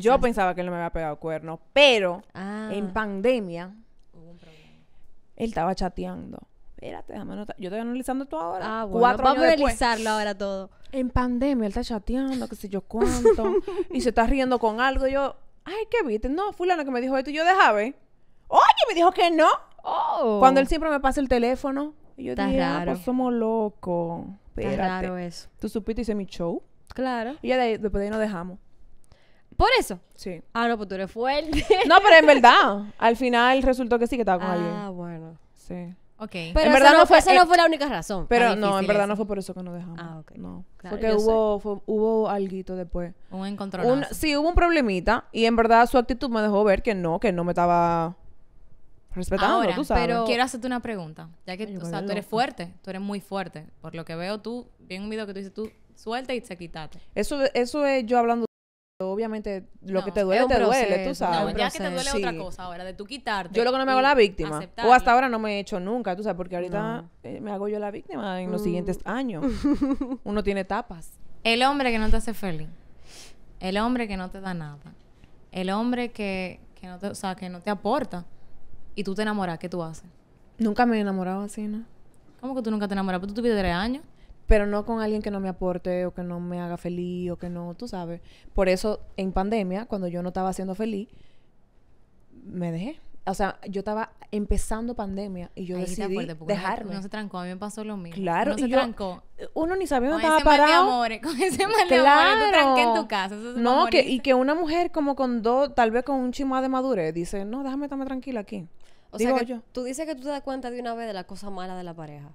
Yo pensaba que él no me había pegado cuerno, pero ah. en pandemia él estaba chateando. Espérate, déjame Yo estoy analizando esto ahora. Ah, bueno, vamos a analizarlo ahora todo. En pandemia él está chateando, qué sé yo cuánto, <laughs> y se está riendo con algo. Yo, ay, ¿qué viste? No, fulano que me dijo esto y yo dejaba. Oye, me dijo que no. Oh. Cuando él siempre me pasa el teléfono. Y yo está dije, ah, pues somos locos. Claro eso. Tú supiste hice mi show. Claro. Y después de ahí nos dejamos. ¿Por eso? Sí. Ah, no, pues tú eres fuerte. no, pero en <laughs> verdad, al final resultó que sí que estaba con ah, alguien. Ah, bueno. Sí. Ok. Pero en verdad no, fue, esa no eh, fue la única razón. Pero ah, no, en verdad no fue por eso que nos dejamos. Ah, ok. No. porque hubo, fue, hubo alguito después. Un encontronazo. sí, hubo un problemita. Y en verdad su actitud me dejó ver que no, que no me estaba Ahora, tú sabes. Pero quiero hacerte una pregunta. Ya que, o sea, tú eres fuerte, tú eres muy fuerte. Por lo que veo, tú, bien un video que tú dices, tú suelta y se quitaste. Eso, eso es yo hablando obviamente lo que te duele te duele tú sabes ya que te duele otra cosa ahora de tú quitarte yo lo que no me hago la víctima o hasta ahora no me he hecho nunca tú sabes porque ahorita eh, me hago yo la víctima en los mm. siguientes años <laughs> uno tiene etapas el hombre que no te hace feliz el hombre que no te da nada el hombre que, sea que no te aporta y tú te enamoras, ¿qué tú haces? Nunca me he enamorado así, ¿no? ¿Cómo que tú nunca te enamoras? Porque tú tuviste tres años. Pero no con alguien que no me aporte o que no me haga feliz o que no, tú sabes. Por eso, en pandemia, cuando yo no estaba siendo feliz, me dejé. O sea, yo estaba empezando pandemia y yo Ahí decidí dejarme. No se trancó, a mí me pasó lo mismo. Claro. No se trancó. Uno ni sabía dónde estaba parado. Con amores, con ese mal de claro. amores, tú tranqué en tu casa. no, que, y que una mujer como con dos, tal vez con un chimá de madurez, dice, no, déjame estarme tranquila aquí. O sea, tú dices que tú te das cuenta de una vez de la cosa mala de la pareja.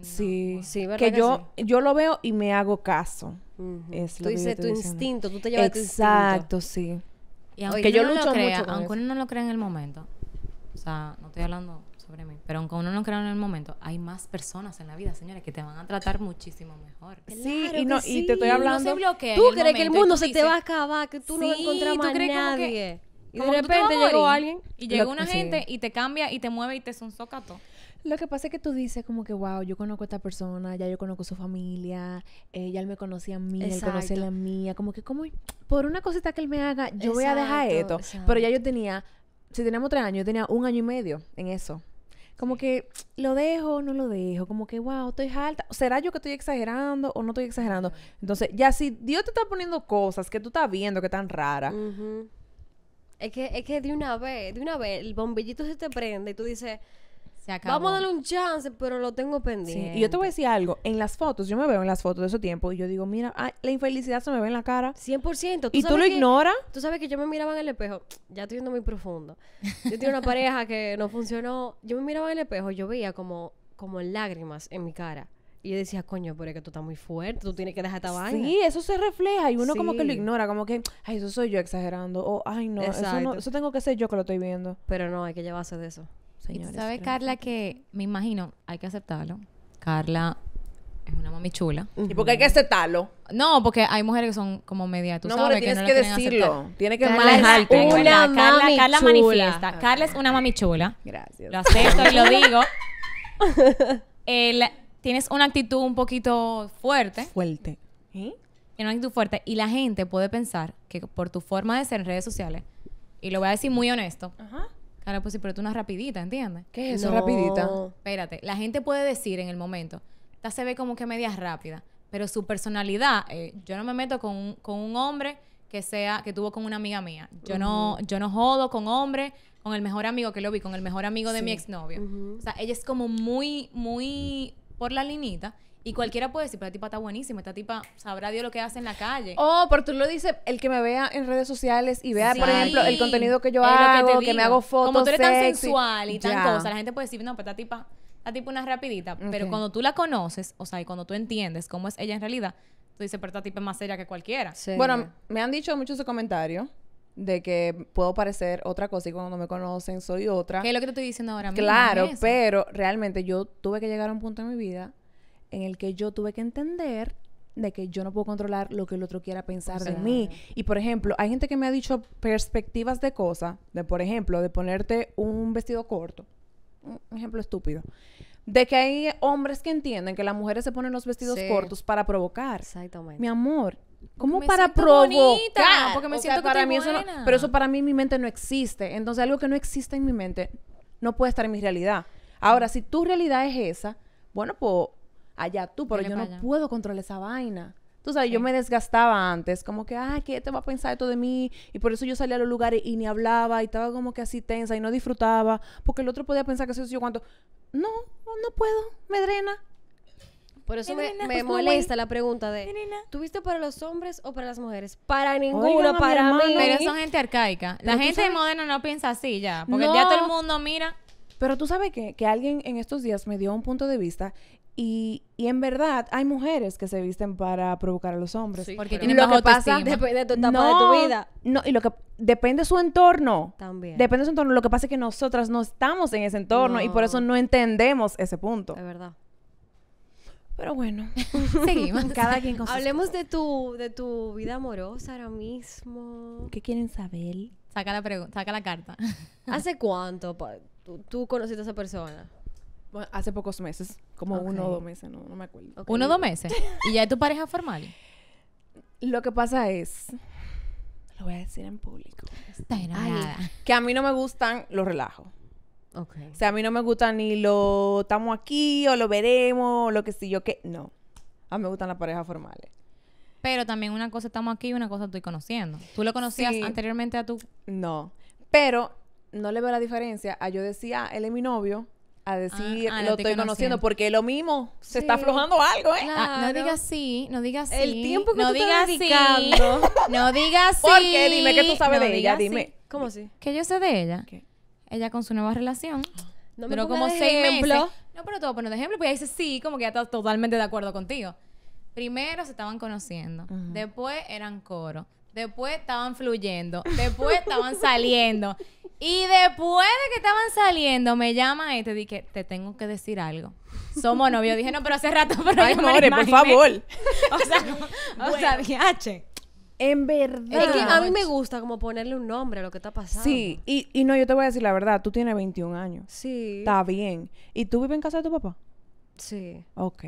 Sí, pues, sí ¿verdad que, yo yo lo veo y me hago caso. tú dices tu instinto, tú te llevas Exacto, tu Exacto, sí. Y aunque yo no lucho lo crea, mucho aunque uno no lo crea en el momento, o sea, no estoy hablando sobre mí, pero aunque uno no lo crea en el momento, hay más personas en la vida, señores, que te van a tratar muchísimo mejor. Sí, y, no, y te estoy hablando. tú crees que el mundo se te va a acabar, que tú no vas a encontrar más nadie. Y de repente llegó alguien. Y llegó una gente y te cambia y te mueve y te es un todo. Lo que pasa es que tú dices como que, wow, yo conozco a esta persona, ya yo conozco su familia, eh, ya él me conocía a mí, él conocía la mía. Como que, como por una cosita que él me haga, yo voy a dejar esto. Pero ya yo tenía, si teníamos tres años, yo tenía un año y medio en eso. Como que lo dejo, no lo dejo, como que wow, estoy alta. ¿Será yo que estoy exagerando o no estoy exagerando? Entonces, ya si Dios te está poniendo cosas que tú estás viendo que están raras, es que, es que de una vez, de una vez, el bombillito se te prende y tú dices, vamos a darle un chance, pero lo tengo pendiente. Y yo te voy a decir algo, en las fotos, yo me veo en las fotos de ese tiempo y yo digo, mira, la infelicidad se me ve en la cara. 100%. ¿Y tú lo ignoras? Tú sabes que yo me miraba en el espejo, ya estoy yendo muy profundo. Yo tenía una pareja que no funcionó, yo me miraba en el espejo, yo veía como, como lágrimas en mi cara. Y yo decía, coño, pero es que tú estás muy fuerte, tú tienes que dejar esta Sí, eso se refleja y uno como que lo ignora, como que, ay, eso soy yo exagerando, o ay, no eso, tengo que ser yo que lo estoy viendo. Pero no, hay que llevarse de eso, señores. ¿Sabes, Carla, que me imagino, hay que aceptarlo? Carla es una mami chula. ¿Y por qué hay que aceptarlo? No, porque hay mujeres que son como media, tú no, sabes tienes que, decirlo. tiene que Carla manejarte. Es una mami Carla, chula. manifiesta. Carla es una mami chula. Gracias. Lo acepto y lo digo. <laughs> El, tienes una actitud un poquito fuerte. Fuerte. ¿Sí? Tienes una actitud fuerte. Y la gente puede pensar que por tu forma de ser en redes sociales, y lo voy a decir muy honesto, Ajá. Claro, pues sí, pero tú una rapidita, ¿entiendes? ¿Qué es eso, no. rapidita? Espérate, la gente puede decir en el momento, esta se ve como que media rápida, pero su personalidad, eh, yo no me meto con un, con un hombre que sea, que tuvo con una amiga mía. Yo no, yo no jodo con hombre, con el mejor amigo que lo vi, con el mejor amigo de mi exnovio. O sea, ella es como muy, muy por la linita. Y cualquiera puede decir, pero esta tipa está buenísima, esta tipa sabrá Dios lo que hace en la calle. Oh, pero tú lo dices, el que me vea en redes sociales y vea, por ejemplo, el contenido que yo hago, que, me hago fotos. Como tú eres tan sensual y tan cosa, la gente puede decir, no, pero esta tipa, esta tipa una rapidita. Pero cuando tú la conoces, o sea, y cuando tú entiendes cómo es ella en realidad, tú dices, pero esta tipa es más seria que cualquiera. Bueno, me han dicho muchos comentarios de que puedo parecer otra cosa y cuando me conocen soy otra. ¿Qué es lo que te estoy diciendo ahora mismo? Claro, pero realmente yo tuve que llegar a un punto en mi vida en el que yo tuve que entender de que yo no puedo controlar lo que el otro quiera pensar de mí. Y por ejemplo, hay gente que me ha dicho perspectivas de cosas, de por ejemplo, de ponerte un vestido corto. Un ejemplo estúpido. De que hay hombres que entienden que las mujeres se ponen los vestidos cortos para provocar. Exactamente. Mi amor, como para provocar? porque me siento que para mí Eso pero eso para mí en mi mente no existe. Entonces, algo que no existe en mi mente no puede estar en mi realidad. Ahora, si tu realidad es esa, bueno, pues allá tú, pero yo no puedo controlar esa vaina. Tú sabes, yo me desgastaba antes, como que, ay, ¿qué te va a pensar esto de mí? Y por eso yo salía a los lugares y ni hablaba, y estaba como que así tensa y no disfrutaba, porque el otro podía pensar que soy yo cuando No, no puedo, me drena. Por eso eh, me, pues, molesta la pregunta de, eh, ¿tuviste para los hombres o para las mujeres? Para ninguno, para mí. Pero son gente arcaica. La gente moderna no piensa así ya, porque ya todo el mundo mira. Pero tú sabes que alguien en estos días me dio un punto de vista y, en verdad hay mujeres que se visten para provocar a los hombres. porque tienen lo que pasa depende de tu de tu vida. No, y lo que depende de su entorno. También. Depende de su entorno. Lo que pasa es que nosotras no estamos en ese entorno y por eso no entendemos ese punto. De verdad. Pero bueno, <laughs> seguimos. Cada quien Hablemos de tu, de tu vida amorosa ahora mismo. ¿Qué quieren saber? Saca la, saca la carta. <laughs> ¿Hace cuánto tú, conociste a esa persona? hace pocos meses, como uno o dos meses, no, no me acuerdo. ¿Uno o dos meses? ¿Y ya es tu pareja formal? Lo que pasa es, lo voy a decir en público, Está que a mí no me gustan los relajos. O sea, a mí no me gusta ni lo estamos aquí o lo veremos o lo que sí yo que no. A mí me gustan las parejas formales. Pero también una cosa estamos aquí y una cosa estoy conociendo. ¿Tú lo conocías anteriormente a tú? No. Pero no le veo la diferencia a yo decía ah, él es mi novio, a decir, ah, ah, lo, estoy, conociendo, porque lo mismo, se está aflojando algo, ¿eh? no digas sí, no digas sí. El tiempo que no digas dedicando. Sí. <laughs> no digas sí. qué? dime que tú sabes de ella, dime. ¿Cómo sí? Que yo sé de ella. ¿Qué? ella con su nueva relación. No como seis ejemplo. meses. No, pero todo poner de ejemplo, pues ella dice sí, como que ya está totalmente de acuerdo contigo. Primero se estaban conociendo, después eran coro, después estaban fluyendo, después estaban saliendo. <laughs> Y después de que estaban saliendo, me llama y te este, dije, te tengo que decir algo. Somos novios. Dije, no, pero hace rato, pero Ay, more, por favor. <laughs> O sea, <laughs> o sea, en verdad. Es que a mí me gusta como ponerle un nombre a lo que está pasando. Sí, y, y no, yo te voy a decir la verdad, tú tienes 21 años. Sí. Está bien. ¿Y tú vives en casa de tu papá? Sí. Ok.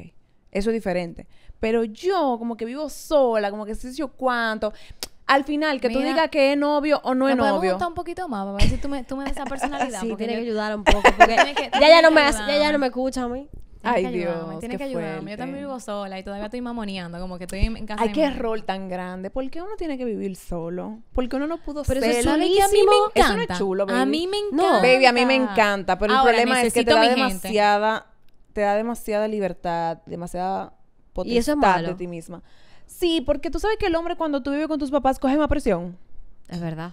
Eso es diferente. Pero yo como que vivo sola, como que sé yo cuánto. Al final, que tú digas que es novio o no es novio. Me gusta un poquito más, para ver si tú me, tú me das esa <laughs> personalidad. sí, tiene que ayudar un <laughs> poco. Porque ya, ya, no me, ya, ya no me escucha a mí. Ay, Dios, tienes que ayudarme. Yo también vivo sola y todavía estoy mamoneando, como que estoy en, casa. Ay, qué rol tan grande. ¿Por qué uno tiene que vivir solo? ¿Por qué uno no pudo ser? Pero eso es que a mí me encanta. no A mí me encanta. baby, a mí me encanta. Pero el problema es que te da demasiada, te da demasiada libertad, demasiada potestad de ti misma. Sí, porque tú sabes que el hombre cuando tú vives con tus papás coge más presión. Es verdad.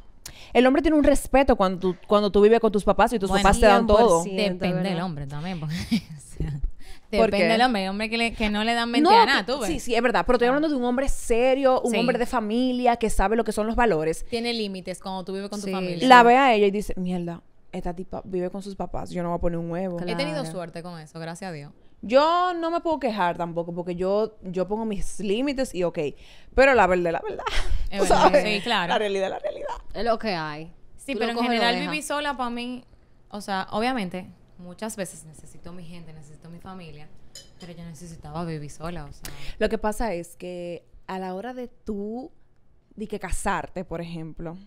El hombre tiene un respeto cuando tú, cuando tú vives con tus papás y tus papás te dan todo. Depende del hombre también. Porque, <laughs> Depende porque... del hombre, hombre que, no le dan mente a nada, tú ves. Sí, sí, es verdad, pero estoy hablando de un hombre serio, un hombre de familia que sabe lo que son los valores. Tiene límites cuando tú vives con tu familia. La ve a ella y dice, mierda, esta tipa vive con sus papás, yo no voy a poner un huevo. He tenido suerte con eso, gracias a Dios. Yo no me puedo quejar tampoco porque yo, yo pongo mis límites y ok, pero la verdad, la verdad. <laughs> Sí, claro. La realidad, la realidad. Es lo que hay. Sí, pero en general vivir sola para mí, o sea, obviamente muchas veces necesito mi gente, necesito mi familia, pero yo necesitaba vivir sola, Lo que pasa es que a la hora de tú, de que casarte, por ejemplo,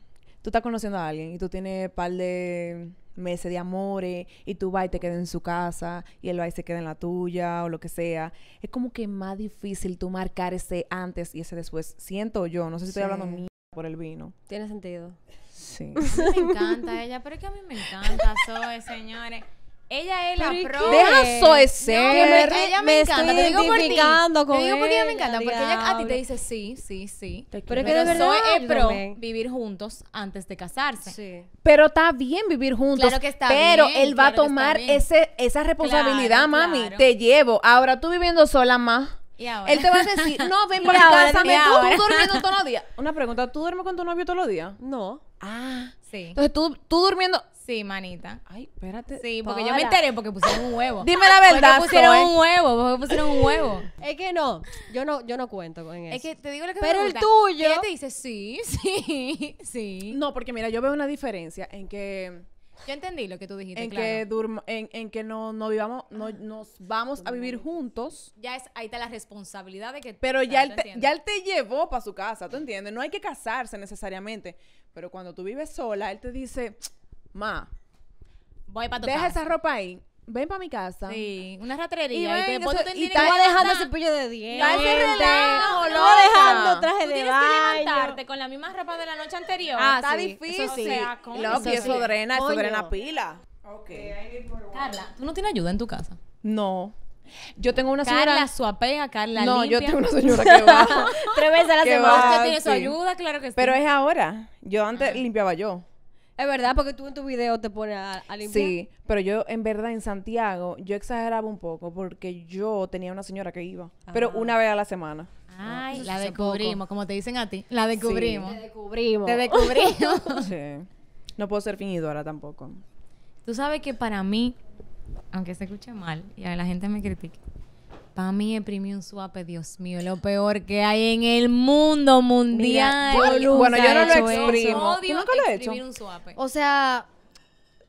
tú estás conociendo a alguien y tú tienes un par de meses de amores y tú vas y te quedas en su casa y él va y se queda en la tuya o lo que sea. Es como que más difícil tú marcar ese antes y ese después. Siento yo, no sé si estoy hablando mierda por el vino. Tiene sentido. Sí. me encanta ella, pero es que a mí me encanta Zoe, señores. Ella es la pro. Deja Zoe ser. No, ella me, encanta. te digo identificando por ti. Te digo porque ella me encanta. Porque ella a ti te dice sí, sí, sí. Pero, es que de verdad. Zoe es pro vivir juntos antes de casarse. Sí. Pero está bien vivir juntos. Claro que está pero bien. Pero él va a tomar ese, esa responsabilidad, claro, mami. Te llevo. Ahora tú viviendo sola más. ¿Y ahora? Él te va a decir, no, ven para <laughs> casa, tú, durmiendo todos los días. Una pregunta, ¿tú duermes con tu novio todos los días? No. Ah. Sí. Entonces tú, tú durmiendo, Sí, manita. Ay, espérate. Sí, porque yo me enteré porque pusieron un huevo. <laughs> Dime la verdad. Porque pusieron un huevo, porque pusieron un huevo. <laughs> Es que no, yo no, yo no cuento con eso. Es que te digo lo que Pero el tuyo. Ella te dice sí, <laughs> sí, sí. No, porque mira, yo veo una diferencia en que yo entendí lo que tú dijiste. En que en, que no, vivamos, no, ah, nos vamos a vivir juntos. Ya es, ahí está la responsabilidad de que. Pero ya ya él te llevó para su casa, ¿tú entiendes? No hay que casarse necesariamente. Pero cuando tú vives sola, él te dice, ma, voy para tu deja esa ropa ahí. Ven para mi casa. Sí, una ratrería. Y, te va dejando el cepillo de dientes. Va no, dejando traje de baño. Tienes que levantarte con la misma ropa de la noche anterior. Ah, está difícil. Eso, o sea, Lo eso, drena, eso drena pila. Ok. Carla, ¿tú no tienes ayuda en tu casa? No. Yo tengo una señora. Carla apega, Carla No, yo tengo una señora que va. <laughs> Tres veces a la semana. Usted tiene su ayuda, claro que sí. Pero es ahora. Yo antes limpiaba yo. Es verdad, porque tú en tu video te pones a, limpiar. Sí, pero yo en verdad en Santiago, yo exageraba un poco porque yo tenía una señora que iba, pero ah. una vez a la semana. Ay, ah, la descubrimos, como te dicen a ti. La descubrimos. Te descubrimos. Te descubrimos. <laughs> sí. No puedo ser ahora tampoco. Tú sabes que para mí, aunque se escuche mal y a la gente me critique, para mí el un swap, Dios mío, lo peor que hay en el mundo mundial. Mira, yo, bueno, yo no lo exprimo. ¿Tú nunca lo he hecho? Un o sea,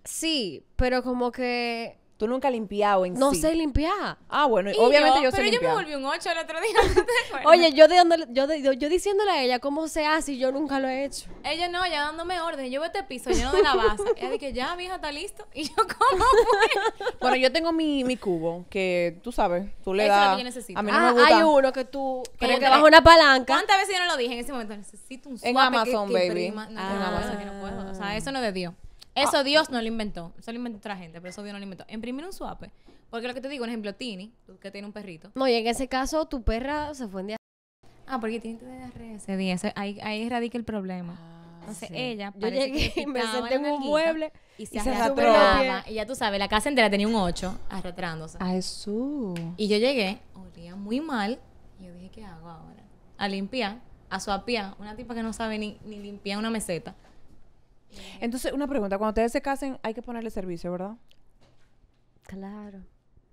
sí, pero como que Tú nunca limpiado en no sí. No sé limpiar. Ah, bueno, obviamente yo, yo sé Pero yo me volví un 8 el otro día. <laughs> Oye, yo, yo, yo, diciéndole a ella cómo se hace y yo nunca lo he hecho. Ella no, ella dándome orden. Yo voy a este piso, yo de la base. ella dice, ya, mi está listo. <laughs> Y yo, ¿cómo fue? bueno, yo tengo mi, mi, cubo, que tú sabes, tú le Eso Es lo que yo necesito. A mí no me ah, gusta. hay uno que tú... que que bajo una palanca. ¿Cuántas veces yo no lo dije en ese momento? Necesito un swap. En Amazon, baby. No, ah. En Amazon que ah. no puedo. O sea, eso no es de Dios. Ah. Eso Dios no lo inventó. Eso lo inventó otra gente, pero eso Dios no lo inventó. Imprimir un suape. Porque lo que te digo, un ejemplo, Tini, que tiene un perrito. No, y en ese caso, tu perra se fue en día. Ah, porque Tini te diarrea ese día. ahí, ahí radica el problema. Ah, Entonces ella. Yo llegué me senté en un mueble y se, Y ya tú sabes, la casa entera tenía un ocho arrastrándose. Ay, eso. Y yo llegué, olía muy mal. Y yo dije, ¿qué hago ahora? A limpiar, a suapiar. Una tipa que no sabe ni, ni limpiar una meseta. Entonces, una pregunta, cuando ustedes se casen, hay que ponerle servicio, ¿verdad? Claro.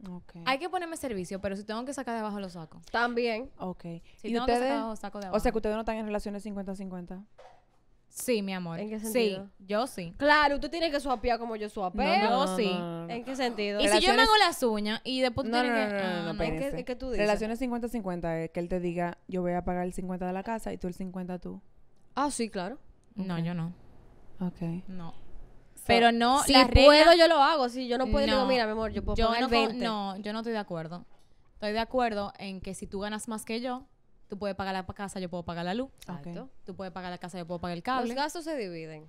Okay. Hay que ponerme servicio, pero si tengo que sacar Debajo los sacos También. Ok. Si tengo ustedes, que sacar Debajo saco O sea, que ustedes no están en relaciones 50-50. Sí, mi amor. ¿En qué sentido? Sí, yo sí. Claro, tú tienes que suapear como yo suapeo. yo sí. ¿En qué sentido? Y si yo me hago las uñas y después tú tienes que... No, no, ah, no qué, tú dices? Relaciones 50-50 es que él te diga, yo voy a pagar el 50 de la casa y tú el 50 tú. Ah, sí, claro. No, yo no. Ok. No. Pero no, si puedo, yo lo hago. Si yo no puedo, mira, mi amor, yo puedo pagar no, No, yo no estoy de acuerdo. Estoy de acuerdo en que si tú ganas más que yo, tú puedes pagar la casa, yo puedo pagar la luz. exacto Tú puedes pagar la casa, yo puedo pagar el cable. Los gastos se dividen.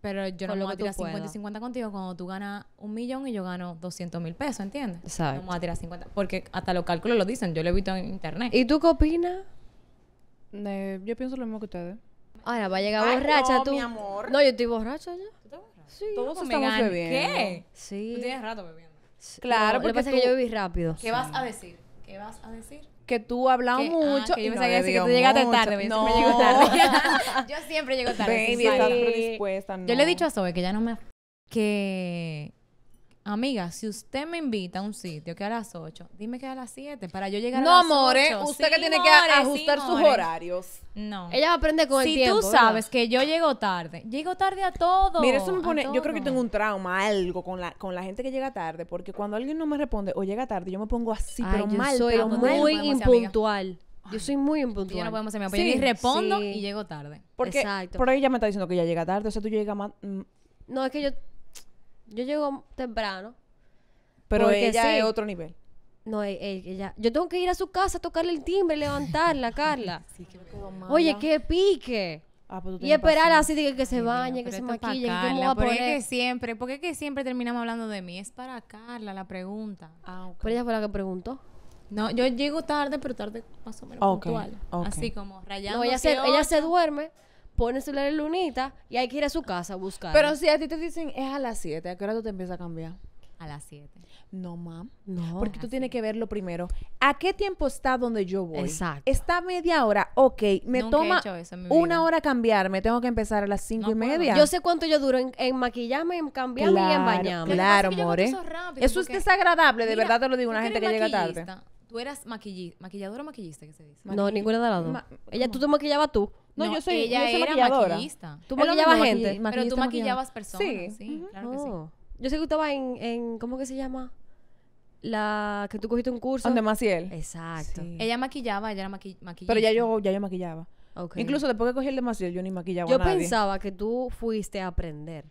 Pero yo no me voy a tirar 50 y 50 contigo cuando tú ganas un millón y yo gano 200 mil pesos, ¿entiendes? Exacto. No me a tirar 50. Porque hasta los cálculos lo dicen, yo lo he visto en internet. ¿Y tú qué opinas? Eh, yo pienso lo mismo que ustedes. Ahora va a llegar Ay, borracha no, tú. Mi amor. No, yo estoy borracha ya. ¿Tú estás borracha? Sí, Todos estamos bebiendo. ¿Qué? Sí. Tú tienes rato bebiendo. Claro, porque lo que pasa que yo viví rápido. ¿Qué vas a decir? ¿Qué vas a decir? que tú hablas ah, mucho. y me yo que, tú llegaste tarde. No. <laughs> <laughs> Yo siempre llego tarde. yo siempre llego tarde. Yo le he dicho a Zoe que ya no me... Que Amiga, si usted me invita a un sitio que a las 8, dime que a las 7 para yo llegar a las 8. No, usted que tiene que ajustar sus horarios. No. Ella aprende con el tiempo. Si tú sabes que yo llego tarde, llego tarde a todo. Mira, eso me pone, yo creo que tengo un trauma, algo con la con la gente que llega tarde, porque cuando alguien no me responde o llega tarde, yo me pongo así, pero pero yo soy muy, impuntual. Yo soy muy impuntual. Yo no podemos mi y respondo y llego tarde. Porque Exacto. por ahí ya me está diciendo que ya llega tarde, o sea, tú llegas más mm. no, es que yo yo llego temprano. Pero ella es otro nivel. No, e, e, ella. Yo tengo que ir a su casa tocarle el timbre levantarla, <laughs> Carla. Sí, que Oye, qué pique. Ah, pues y esperar así que, se bañe, que se maquille, que cómo va a poner. siempre, ¿Por qué que siempre terminamos hablando de mí? Es para Carla la pregunta. por ah, Pero ella fue la que preguntó. No, yo llego tarde, pero tarde más o menos puntual. Así como rayando. ella se duerme pones el celular en lunita y hay que ir a su casa a buscar. Pero si a ti te dicen es a las 7, ¿a qué hora tú te empiezas a cambiar? A las 7. No, mam. No. Porque tú tienes que verlo primero. ¿A qué tiempo está donde yo voy? Exacto. Está media hora. Ok, me toma una hora cambiarme. Tengo que empezar a las cinco y media. Yo sé cuánto yo duro en, maquillarme, en cambiarme y en bañarme. Claro, Eso es desagradable, de verdad te lo digo, una gente que llega tarde. Tú eras maquillista, maquilladora o maquillista, que se dice? No, ninguna de las dos. Ella, tú te maquillabas tú. No, yo soy, ella yo era maquillista. Tú maquillabas gente. pero tú maquillabas, personas. Sí, sí claro que sí. Yo sé que estaba en, en, ¿cómo que se llama? La que tú cogiste un curso. de Maciel. Exacto. Ella maquillaba, ella era maqui maquillista. Pero ya yo, ya yo maquillaba. Incluso después que cogí el de Maciel, yo ni maquillaba a nadie. Yo pensaba que tú fuiste a aprender.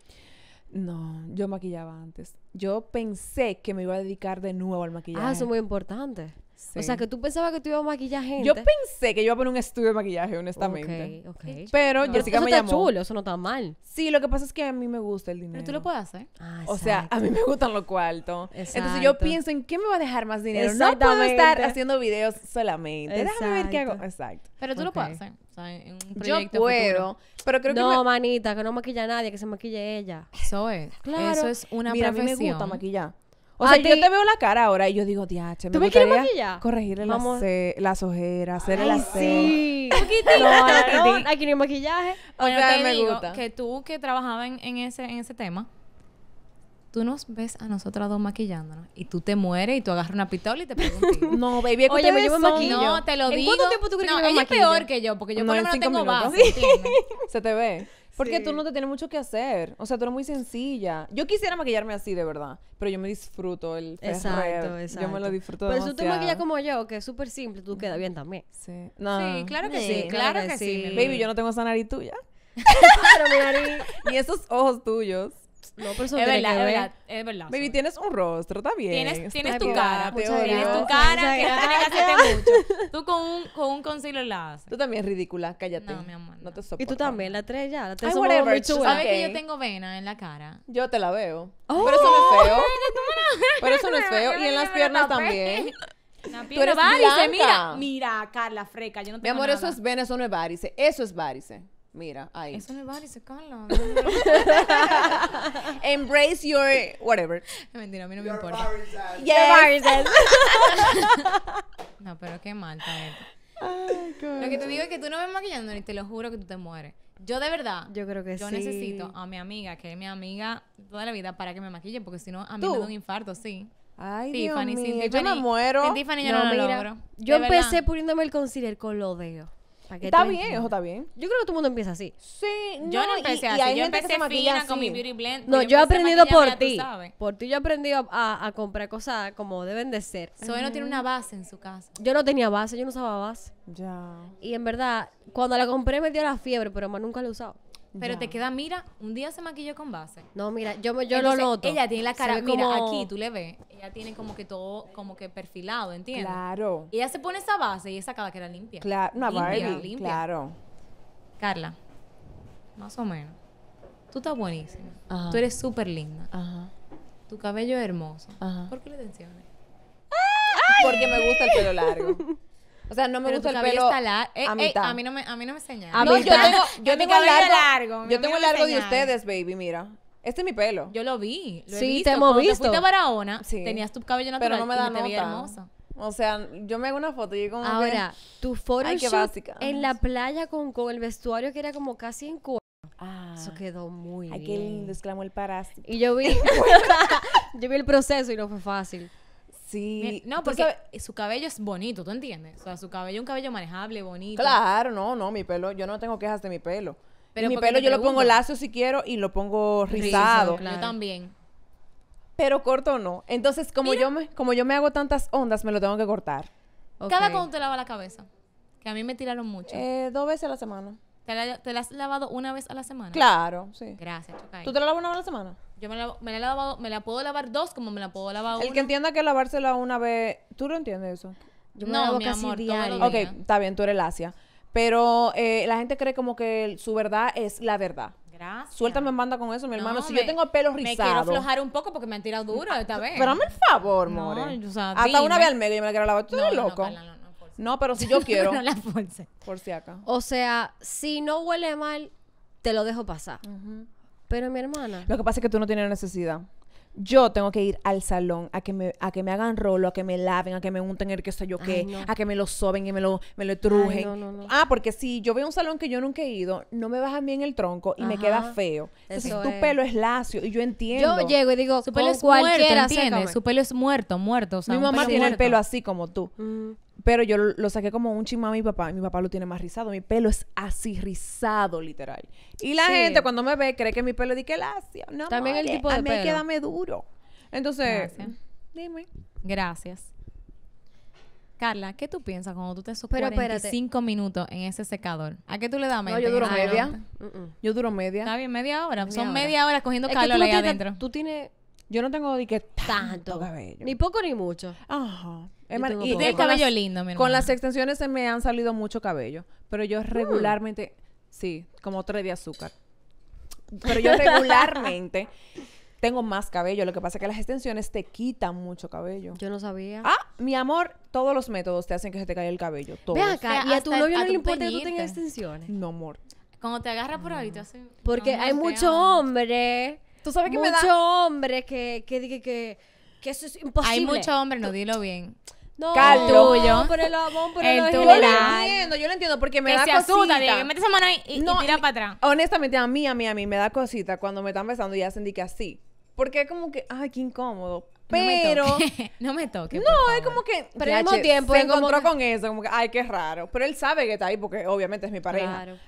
No, yo maquillaba antes. Yo pensé que me iba a dedicar de nuevo al maquillaje. Ah, eso es muy importante. O sea, que tú pensabas que tú ibas a maquillar gente. Yo pensé que yo iba a poner un estudio de maquillaje, honestamente. Ok, ok. Pero yo Jessica me llamó. chulo, eso no está mal. Sí, lo que pasa es que a mí me gusta el dinero. Pero tú lo puedes hacer. Ah, o sea, a mí me gustan los cuartos. Entonces yo pienso en qué me va a dejar más dinero. No puedo estar haciendo videos solamente. Déjame ver qué hago. Exacto. Pero tú lo puedes hacer. O sea, en un proyecto Yo puedo, pero creo que... No, manita, que no maquilla nadie, que se maquille ella. Eso es. Claro. Eso es una Mira, profesión. a mí me gusta maquillar. O sea, yo te veo la cara ahora y yo digo, diache, me ¿Tú me quieres maquillar? Corregirle las, las, ojeras, hacerle Ay, sí. Poquitito, <laughs> no, no, aquí no hay maquillaje. O sea, te me digo que tú que trabajabas en, ese, en ese tema, tú nos ves a nosotras dos maquillándonos y tú te mueres y tú agarras una pistola y te preguntas. <laughs> no, baby, es que Oye, yo me maquillo. No, te lo digo. ¿Cuánto tiempo tú crees no, que es peor que yo porque yo no, por lo tengo base. <laughs> Se te ve. Porque tú no te tienes mucho que hacer. O sea, tú eres muy sencilla. Yo quisiera maquillarme así, de verdad. Pero yo me disfruto el Exacto, exacto. Yo me lo disfruto Pero tú te maquillas como yo, que es súper simple, tú quedas bien también. Sí. claro que sí. claro, que, sí. Baby, yo no tengo esa nariz tuya. <laughs> claro, mi nariz. <laughs> Ni esos ojos tuyos. No, es verdad, es verdad, Baby, tienes un rostro, está bien. Tienes, tienes tu cara, pero tienes tu cara que no mucho. Tú con un, con un concealer la haces. Tú también ridícula, cállate. No, mi amor. No, te soporto. Y tú también, la tres ya, la Ay, whatever, ¿Sabes que yo tengo vena en la cara? Yo te la veo. Oh, pero eso no es feo. pero eso no es feo. y en las piernas también. <laughs> Tú eres varice, mira. Mira, Carla, freca, Mi amor, eso es vena, eso no es varice. Eso es varice. Mira, ahí. Eso me va a y se <laughs> Embrace your whatever. Mentira, a mí no me importa. Yes. <laughs> no, pero qué mal, Ay, Lo que te digo es que tú no ves maquillando ni te lo juro que tú te mueres. Yo de verdad. Yo creo que yo necesito a mi amiga, que es mi amiga toda la vida, para que me maquille, porque si no, a mí me da un infarto, sí. Ay, Tiffany, Dios mío. yo me muero. Tiffany yo no, mira, Yo empecé poniéndome el concealer con los dedos. Está bien, eso está bien. Yo creo que todo el mundo empieza así. Sí, yo no empecé así. yo empecé fina con mi beauty blend. No, yo, he aprendido por ti. Por ti yo he aprendido a, comprar cosas como deben de ser. Zoe no tiene una base en su casa. Yo no tenía base, yo no usaba base. Ya. Y en verdad, cuando la compré me dio la fiebre, pero más nunca la he usado. Pero te queda, mira, un día se maquilló con base. No, mira, yo, yo lo noto. Ella tiene la cara, mira, aquí tú le ves, ella tiene como que todo, como que perfilado, ¿entiendes? Claro. ella se pone esa base y esa cara que era limpia. Claro, una claro. Carla, más o menos. Tú estás buenísima. Tú eres súper linda. Ajá. Tu cabello es hermoso. Ajá. ¿Por qué le tensiones? Porque me gusta el pelo largo. O sea, no me gusta el pelo eh, a eh, a mí no me a mí no me señala. yo tengo <laughs> yo tengo el largo, Yo tengo el largo de ustedes, baby, mira. Este es mi pelo. Yo lo vi. Lo sí, he visto. te hemos Te fuiste a Barahona, tenías tu cabello natural pero no me da nota. O sea, yo me hago una foto y yo como Ahora, tu básica. en la playa con, con el vestuario que era como casi en cuero. Ah, eso quedó muy bien. Ay, qué lindo, exclamó el parásito. Y yo vi, <laughs> <laughs> yo vi el proceso y no fue fácil. Sí. No, porque su cabello es bonito, ¿tú entiendes? O sea, su cabello es un cabello manejable, bonito. Claro, no, no, mi pelo, yo no tengo quejas de mi pelo. Pero mi pelo yo lo pongo lacio si quiero y lo pongo rizado. claro. Yo también. Pero corto no. Entonces, como yo me como yo me hago tantas ondas, me lo tengo que cortar. ¿Cada cuándo te lavas la cabeza? Que a mí me tiraron mucho. Eh, dos veces a la semana. ¿Te la, ¿Te has lavado una vez a la semana? Claro, sí. Gracias, ¿Tú te la lavas una vez a la semana? Yo me la, me lavado, me la puedo lavar dos como me la puedo lavar una. El que entienda que lavársela una vez, ¿tú lo entiendes eso? Yo me no, la mi casi amor, diario. Ok, está bien, tú eres lacia. Pero eh, la gente cree como que su verdad es la verdad. Gracias. Suéltame manda con eso, mi hermano. si yo tengo pelos rizado. Me quiero aflojar un poco porque me han tirado ah, duro esta vez. Pero dame el favor, more. No, o Hasta una vez al medio yo me la quiero lavar. Tú eres loco. No, pero si yo quiero. <laughs> no Por si acá. O sea, si no huele mal, te lo dejo pasar. Uh pero mi hermana. Lo que pasa es que tú no tienes necesidad. Yo tengo que ir al salón a que me, a que me hagan rolo, a que me laven, a que me unten el qué sé yo qué, a que me lo soben y me lo, me lo trujen. ah, porque si yo veo un salón que yo nunca he ido, no me bajan bien el tronco y me queda feo. Entonces, tu pelo es lacio y yo entiendo. Yo llego y digo, su pelo oh, es cualquiera, muerto, Su pelo es muerto, muerto. Mi mamá tiene el pelo así como tú. Mm. Pero yo lo, saqué como un chisme a mi papá. Mi papá lo tiene más rizado. Mi pelo es así rizado, literal. Y la gente cuando me ve cree que mi pelo es que lacio. No, También el tipo de a mí pelo. quédame duro. Entonces, dime. Gracias. Carla, ¿qué tú piensas cuando tú te superas cinco minutos en ese secador? ¿A qué tú le das media? No, yo duro media. Mm, mm. Yo duro media. Está bien, media hora. Son media hora cogiendo calor ahí adentro. Tú tienes... Yo no tengo de tanto, tanto cabello. Ni poco ni mucho. Ajá y de cabello lindo, mi Con las extensiones se me han salido mucho cabello, pero yo mm. regularmente, sí, como tres de azúcar. Pero yo regularmente <laughs> tengo más cabello. Lo que pasa es que las extensiones te quitan mucho cabello. Yo lo sabía. Ah, mi amor, todos los métodos te hacen que se te caiga el cabello. Todos. Ve acá, y a tu novio no le importa que tú tengas extensiones. No, amor. Cuando te agarra por ahí, te hace. Mm. Porque hay mucho hombre. Tú sabes que mucho Mucho hombre que, que, que, que eso es imposible. Hay mucho hombre, no dilo bien. No, el tuyo. Por el abón, por el, abón. Yo lo entiendo, yo lo entiendo porque me da cosita. cosita. que mete esa mano ahí y, no, y para atrás. Honestamente, a mí, a mí, a mí me da cosita cuando me están besando y hacen de que así. Porque es como que, ay, qué incómodo. Pero. No me toques. <laughs> no, es como que. Pero al mismo tiempo. Se encontró con eso, como que, ay, qué raro. Pero él sabe que está ahí porque obviamente es mi pareja. Claro.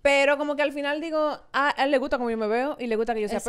Pero como que al final digo, ah, a él le gusta como yo me veo y le gusta que yo sea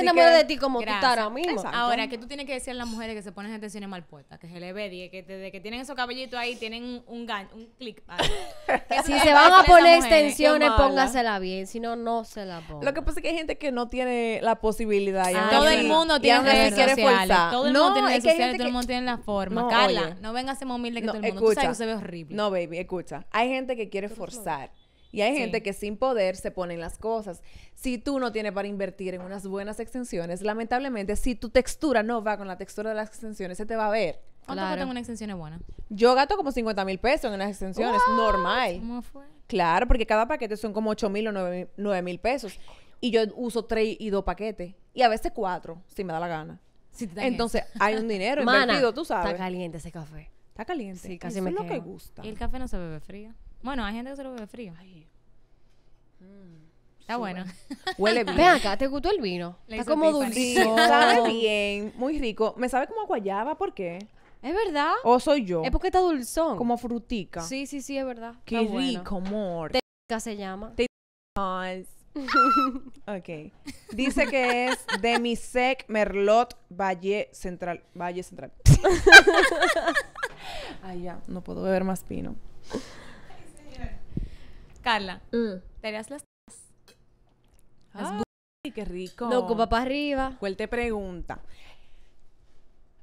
se enamora de ti como tú ahora mismo. Ahora, ¿qué tú tienes que decir a las mujeres que se ponen gente cine mal puesta? Que se le ve, que, desde que tienen esos cabellitos ahí, tienen un gan, un clic. <laughs> si se van a poner extensiones, póngasela bien. Si no, no se la pongan. Lo que pasa es que hay gente que no tiene la posibilidad. Ah, todo el mundo tiene redes sociales. Todo el mundo tiene redes sociales, todo el mundo tiene la forma. Carla, no vengas a ser humilde que todo el mundo. tú sabes que se ve horrible. No, baby, escucha. Hay gente que quiere forzar. Y hay gente que sin poder se pone las cosas. Si tú no tienes para invertir en unas buenas extensiones, lamentablemente, si tu textura no va con la textura de las extensiones, se te va a ver. ¿Cuánto claro. una extensión extensiones buena? Yo gato como 50 mil pesos en unas extensiones, normal. ¿Cómo fue? Claro, porque cada paquete son como 8 mil o 9 mil pesos. Y yo uso 3 y 2 paquetes. Y a veces 4, si me da la gana. Entonces, hay un dinero <laughs> invertido, tú sabes. Está caliente ese café. Está caliente. Sí, casi me es gusta. ¿Y el café no se bebe frío? Bueno, hay gente que se lo bebe frío. Está mm, bueno. <laughs> Huele bien. Ven acá, ¿te gustó el vino? Está como dulzón sabe <laughs> bien, muy rico. Me sabe como a guayaba, ¿por qué? ¿Es verdad? ¿O soy yo? Es porque está dulzón. Como frutica. Sí, sí, sí, es verdad. Qué rico, amor. Teca <laughs> se llama. Te ok. Dice que es Demisec Merlot Valle Central. Valle Central. Ay, ya, no puedo beber más pino. Carla, mm. te harías las Ay, ah, qué rico. Loco, papá arriba. ¿Cuál te pregunta?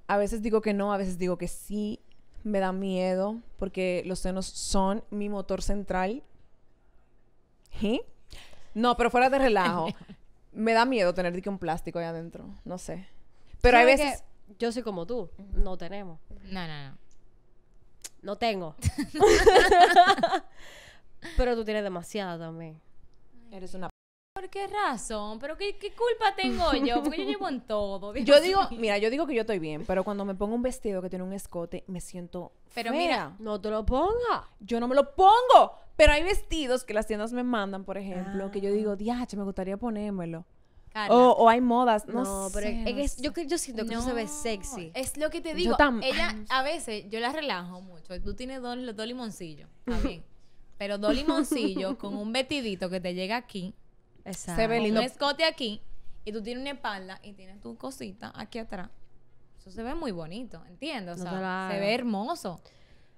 A veces digo que no, a veces digo que sí. Me da miedo porque los senos son mi motor central. ¿Sí? No, pero fuera de relajo. <laughs> me da miedo tener que un plástico ahí adentro. No sé. Pero hay veces. Yo soy como tú. No tenemos. No, no, no. No tengo. <laughs> <laughs> Pero tú tienes demasiado también. Eres una ¿Por qué razón? ¿Pero qué, qué culpa tengo <laughs> yo? Porque yo llevo en todo. yo digo, mira, yo digo que yo estoy bien, pero cuando me pongo un vestido que tiene un escote, me siento Pero mira, no te lo ponga. Yo no me lo pongo. Pero hay vestidos que las tiendas me mandan, por ejemplo, que yo ah. digo, diache, me gustaría ponérmelo. O, o hay modas, no, pero es, yo, que- yo siento que no se ve sexy. Es lo que te digo. Ella, a veces, yo la relajo mucho. Tú tienes dos, los dos limoncillos. bien. <laughs> Pero dos limoncillos con un vestidito que te llega aquí. Exacto. Se ve Un escote aquí. Y tú tienes una espalda y tienes tu cosita aquí atrás. Eso se ve muy bonito, ¿entiendes? O sea, se ve hermoso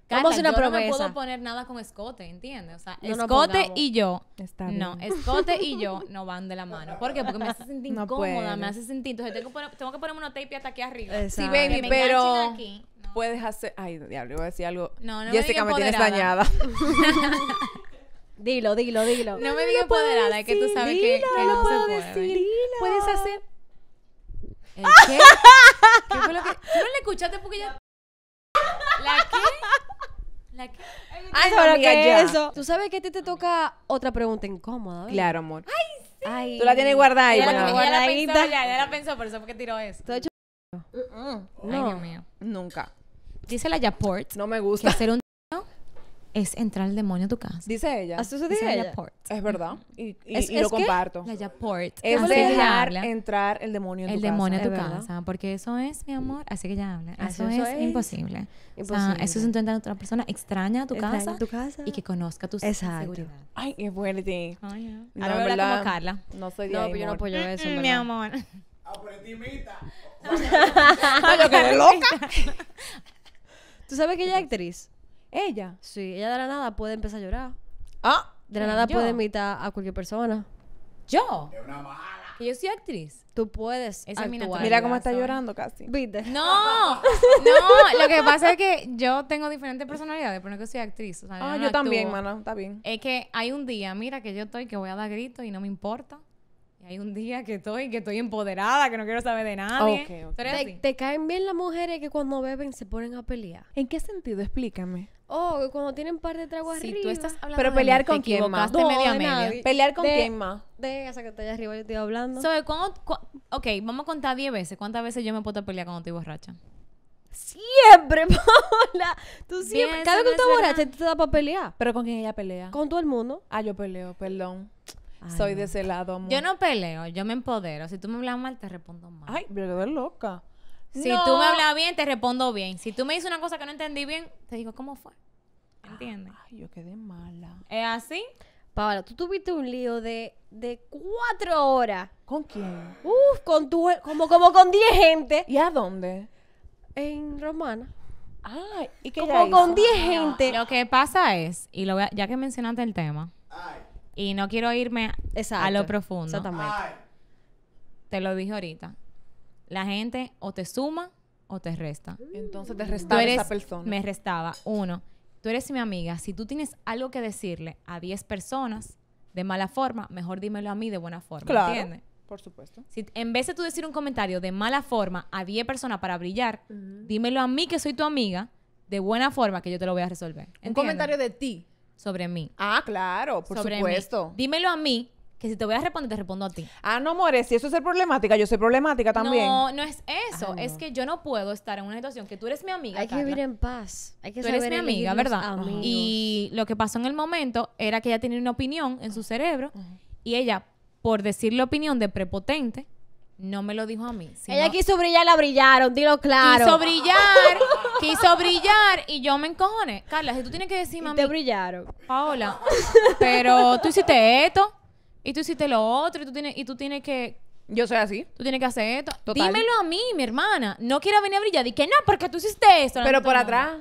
yo no puedo poner nada con escote, ¿entiendes? O sea, escote y yo. No, escote y yo no van de la mano. ¿Por qué? Porque me hace sentir <laughs> incómoda, me hace sentir. tengo que, ponerme una tape hasta aquí arriba. Sí, baby, pero. Puedes hacer. Ay, diablo, voy a decir algo. No, me, tienes dañada. <laughs> dilo, dilo, dilo. No me digas poderada es que tú sabes que, no, puedo Puedes hacer. ¿El qué? ¿Qué fue lo que.? no le escuchaste porque ya. ¿La qué? Ay, no, que eso. Tú sabes que a ti te toca otra pregunta incómoda. Claro, amor. Ay, sí. Tú la tienes guardada ahí. Ya, la, la pensó, por eso fue que tiró esto hecho... Mm, mm. No. Ay, Dios mío. Nunca. Dice la Yaport. No me gusta. hacer es entrar el demonio a tu casa. Dice ella. Así ah, dice ella. Es verdad. Mm. Y, y, lo comparto. Es dejar entrar el demonio en tu casa. El demonio a tu casa. Porque eso es, mi amor. Así que ya habla. Eso, es, imposible. eso es entrar a otra persona extraña a tu, casa, y que conozca tus Exacto. Ay, qué fuerte. Ay, Oh, yeah. no, verdad, como Carla. No soy No, pues yo no apoyo eso. mi amor. <laughs> yo quedé loca. <laughs> ¿Tú sabes que ella es actriz? Ella. Sí, ella de la nada puede empezar a llorar. Ah. De la nada puede invitar a cualquier persona. Yo. Yo soy actriz. Tú puedes. Esa Mira cómo está llorando casi. ¿Viste? <laughs> No, no. Lo que pasa es que yo tengo diferentes personalidades, pero no que soy actriz. ah, yo, también, mano. Está bien. Es que hay un día, mira, que yo estoy que voy a dar gritos y no me importa. Y hay un día que estoy, que estoy empoderada, que no quiero saber de nadie. te, caen bien las mujeres que cuando beben se ponen a pelear. ¿En qué sentido? Explícame. Oh, cuando tienen un par de tragos arriba. tú estás hablando Pero pelear con quién más. No, media Pelear con quién más. De esa que está arriba yo estoy hablando. Sobre ok, vamos a contar 10 veces. ¿Cuántas veces yo me puedo pelear cuando estoy borracha? Siempre, <laughs> Paola. Tú siempre. Cada vez que estás borracha, tú te da para pelear. ¿Pero con quién ella pelea? Con todo el mundo. Ah, yo peleo, perdón. Soy de ese lado, amor. Yo no peleo, yo me empodero. Si tú me hablas mal, te respondo mal. Ay, pero loca. Si tú me hablas bien, te respondo bien. Si tú me dices una cosa que no entendí bien, te digo cómo fue. ¿Entiendes? Ay, yo quedé mala. ¿Es así? Paola, tú tuviste un lío de, cuatro horas. ¿Con quién? Uf, con tu, como, como con diez gente. ¿Y a dónde? En Romana. Ay, ¿y qué Como con diez gente. Lo que pasa es, y lo ya que mencionaste el tema, Ay. y no quiero irme a lo profundo. Exactamente. Te lo dije ahorita. La gente o te suma o te resta. Entonces te restaba esa persona. Me restaba. Uno, tú eres mi amiga. Si tú tienes algo que decirle a 10 personas de mala forma, mejor dímelo a mí de buena forma. Claro. ¿Entiendes? Por supuesto. Si en vez de tú decir un comentario de mala forma a 10 personas para brillar, dímelo a mí que soy tu amiga de buena forma que yo te lo voy a resolver. Un comentario de ti. Sobre mí. Ah, claro, por Sobre supuesto. Dímelo a mí que si te voy a responder, te respondo a ti. Ah, no, more, si eso es ser problemática, yo soy problemática también. No, no es eso. es que yo no puedo estar en una situación que tú eres mi amiga. Hay que vivir en paz. tú eres mi amiga, ¿verdad? Y lo que pasó en el momento era que ella tenía una opinión en su cerebro y ella, por decir opinión de prepotente, no me lo dijo a mí. ella quiso brillar, la brillaron, dilo claro. Quiso brillar, <laughs> quiso brillar y yo me encojone. Carla, si tú tienes que decir a mí. Te brillaron. Paola, pero tú hiciste esto y tú hiciste lo otro y tú tienes, y tú tienes que... Yo soy así. Tú tienes que hacer esto. Dímelo a mí, mi hermana. No quiero venir a brillar. Dije, no, porque tú hiciste esto. Pero por atrás.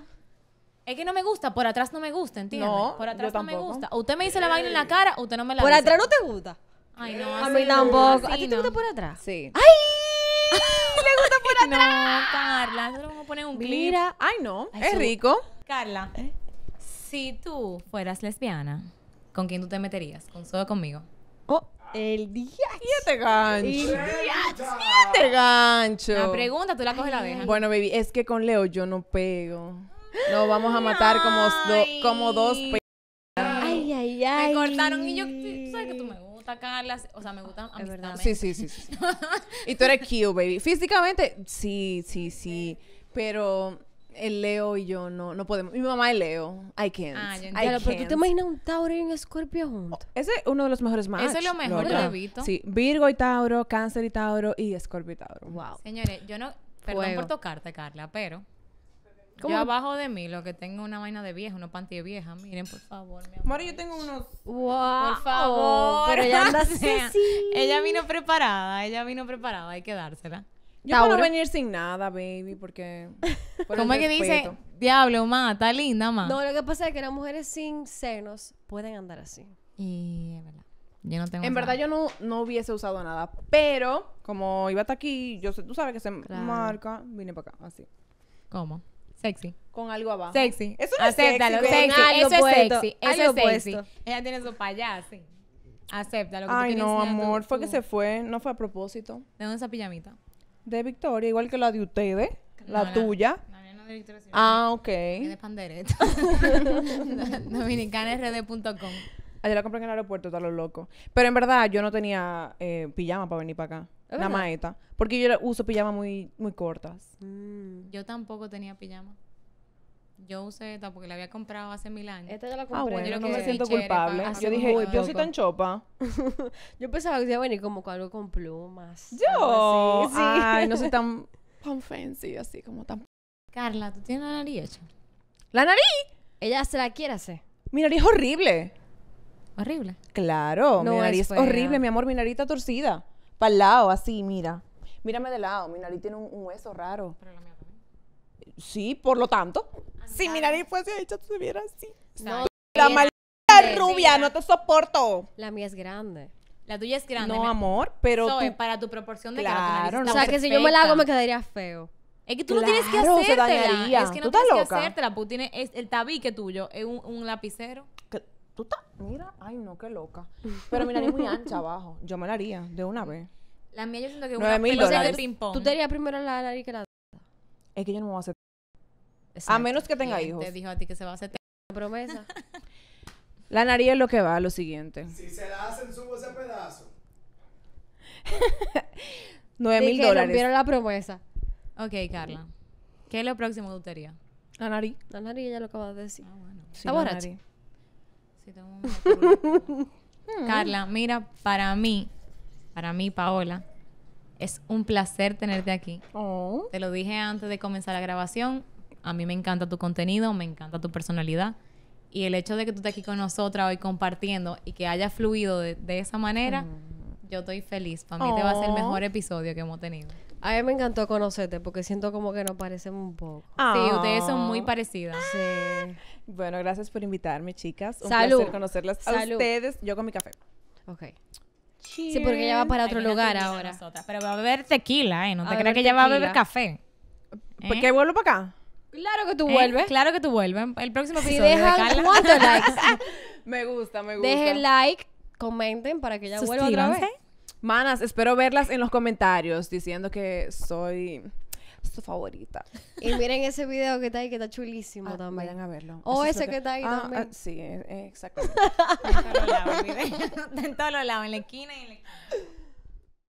Es que no me gusta, por atrás no me gusta, ¿entiendes? No, por atrás no me gusta. O usted me dice la vaina en la cara, usted no me la Por atrás no te gusta. Ay, no. A mí tampoco. ¿A ti te gusta por atrás? Sí. ¡Ay! <laughs> Le gusta por atrás. No, Carla, nosotros vamos a poner un clip. Mira, ay no, es rico. Carla, ¿Eh? si tú fueras lesbiana, ¿con quién tú te meterías? ¿Con solo conmigo? Oh, el día. Siete ganchos. Siete gancho. La pregunta, tú la coges la dejas. Bueno, baby, es que con Leo yo no pego. No, vamos a matar como, como dos Ay, ay, ay. Me cortaron y yo, sabes que tú me gusta, Carla. O sea, me gustan a verdad. Sí, sí, sí. sí. <laughs> y tú eres cute, baby. Físicamente, sí, sí, sí. Pero el Leo y yo no, no podemos. Mi mamá es Leo. hay can't. Ah, yo pero tú te imaginas un Tauro y un Escorpio juntos. Oh, ese es uno de los mejores más. eso es lo mejor Sí, Virgo y Tauro, Cáncer y Tauro y Escorpio y Tauro. Wow. Señores, yo no. Perdón por tocarte, Carla, pero. Yo abajo de mí, lo que tengo una vaina de vieja, una pantilla vieja, miren, por favor, mi yo tengo unos. Wow, por favor. Pero ella <laughs> Ella vino preparada, ella vino preparada, hay que dársela. Yo puedo venir sin nada, baby, porque. como <laughs> ¿Cómo es que dice? Diablo, ma, está linda, ma. No, lo que pasa es que las mujeres sin senos pueden andar así. Y es verdad. Yo no tengo En verdad, yo no, no hubiese usado nada. Pero, como iba hasta aquí, yo sé, tú sabes que se marca, vine para acá, así. ¿Cómo? Sexy. Con algo abajo. Sexy. Eso no es sexy. Eso es sexy. Eso es sexy. Ella tiene su payaso. Acéptalo. Que Ay, no, amor. Fue que se fue. No fue a propósito. ¿De dónde esa pijamita? de Victoria, igual que la de ustedes, la, tuya. La mía no de Victoria, ah, ok. Es de Pandereta. Ayer <laughs> la compré en el aeropuerto, está lo loco. Pero en verdad, yo no tenía eh, pijama para venir para acá. Nada más Porque yo uso pijamas muy, muy cortas. Mm. Yo tampoco tenía pijama. Yo usé esta porque la había comprado hace mil años. Esta ya la ah, compré. Ah, bueno, yo no, me siento culpable. yo dije, yo soy tan chopa. <laughs> yo pensaba que iba a venir como con algo con plumas. Yo. sí. Ay, no soy <laughs> tan, tan fancy, así como tan... Carla, ¿tú tienes la nariz hecha? ¿La nariz? Ella se la quiere hacer. Mi nariz es horrible. ¿Horrible? Claro, mi nariz es, horrible, mi amor. Mi nariz está torcida. Para el lado, así, mira. Mírame de lado. Mi nariz tiene un, un hueso raro. Pero la mía también. Sí, por lo tanto. Si y fuese hecha, se vieras así. No, la maldita rubia, no te soporto. La mía es grande. La tuya es grande. No, amor, pero para tu proporción de cara, Claro, O sea, que si yo me la hago me quedaría feo. Es que tú no tienes que Claro, se dañaría. Es que no ¿Tú tienes que hacerte hacértela. Pues tienes el tabique tuyo es un, lapicero. tú estás- Mira, ay, no, qué loca. Pero mi nariz muy ancha abajo. Yo me la haría de una vez. La mía yo siento que es una Nueve mil de ping-pong. Tú te harías primero la nariz que la... Es que yo no me voy a hacer a menos que tenga hijos. Te dijo a ti que se va a hacer <laughs> promesa. la nariz es lo que va, a lo siguiente. Si se la hacen, subo ese pedazo. 9 <laughs> mil dólares. rompieron la promesa. Ok, Carla. ¿Qué es lo próximo de utería? La nariz. La nariz, ya lo acabas de decir. Ah, bueno. Sí, <laughs> Carla, mira, para mí, para mí, Paola, es un placer tenerte aquí. Oh. Te lo dije antes de comenzar la grabación a mí me encanta tu contenido, me encanta tu personalidad. Y el hecho de que tú estés aquí con nosotras hoy compartiendo y que haya fluido de, esa manera, mm. yo estoy feliz. Para mí te va a ser el mejor oh. episodio que hemos tenido. A mí me encantó conocerte porque siento como que nos parecemos un poco. Sí, ah. ustedes son muy parecidas. Bueno, gracias por invitarme, chicas. Un Salud. placer conocerlas a ustedes. Yo con mi café. Ok. Sí, porque ella va para otro lugar ahora. pero va a beber tequila, ¿eh? No te creas que ella va a beber café. ¿Por ¿Eh? qué vuelvo para acá? Claro que tú eh, vuelves. claro que tú vuelves. El próximo episodio. Si dejan de cuántos likes. <laughs> me gusta, me gusta. Dejen like, comenten para que ya vuelva otra vez. Manas, espero verlas en los comentarios diciendo que soy su favorita. Y miren ese video que está ahí, que está chulísimo ah, también. Vayan a verlo. O ese que... está ahí ah, ah, también. sí, eh, exactamente. <laughs> en todos los lados, en la esquina y en la esquina.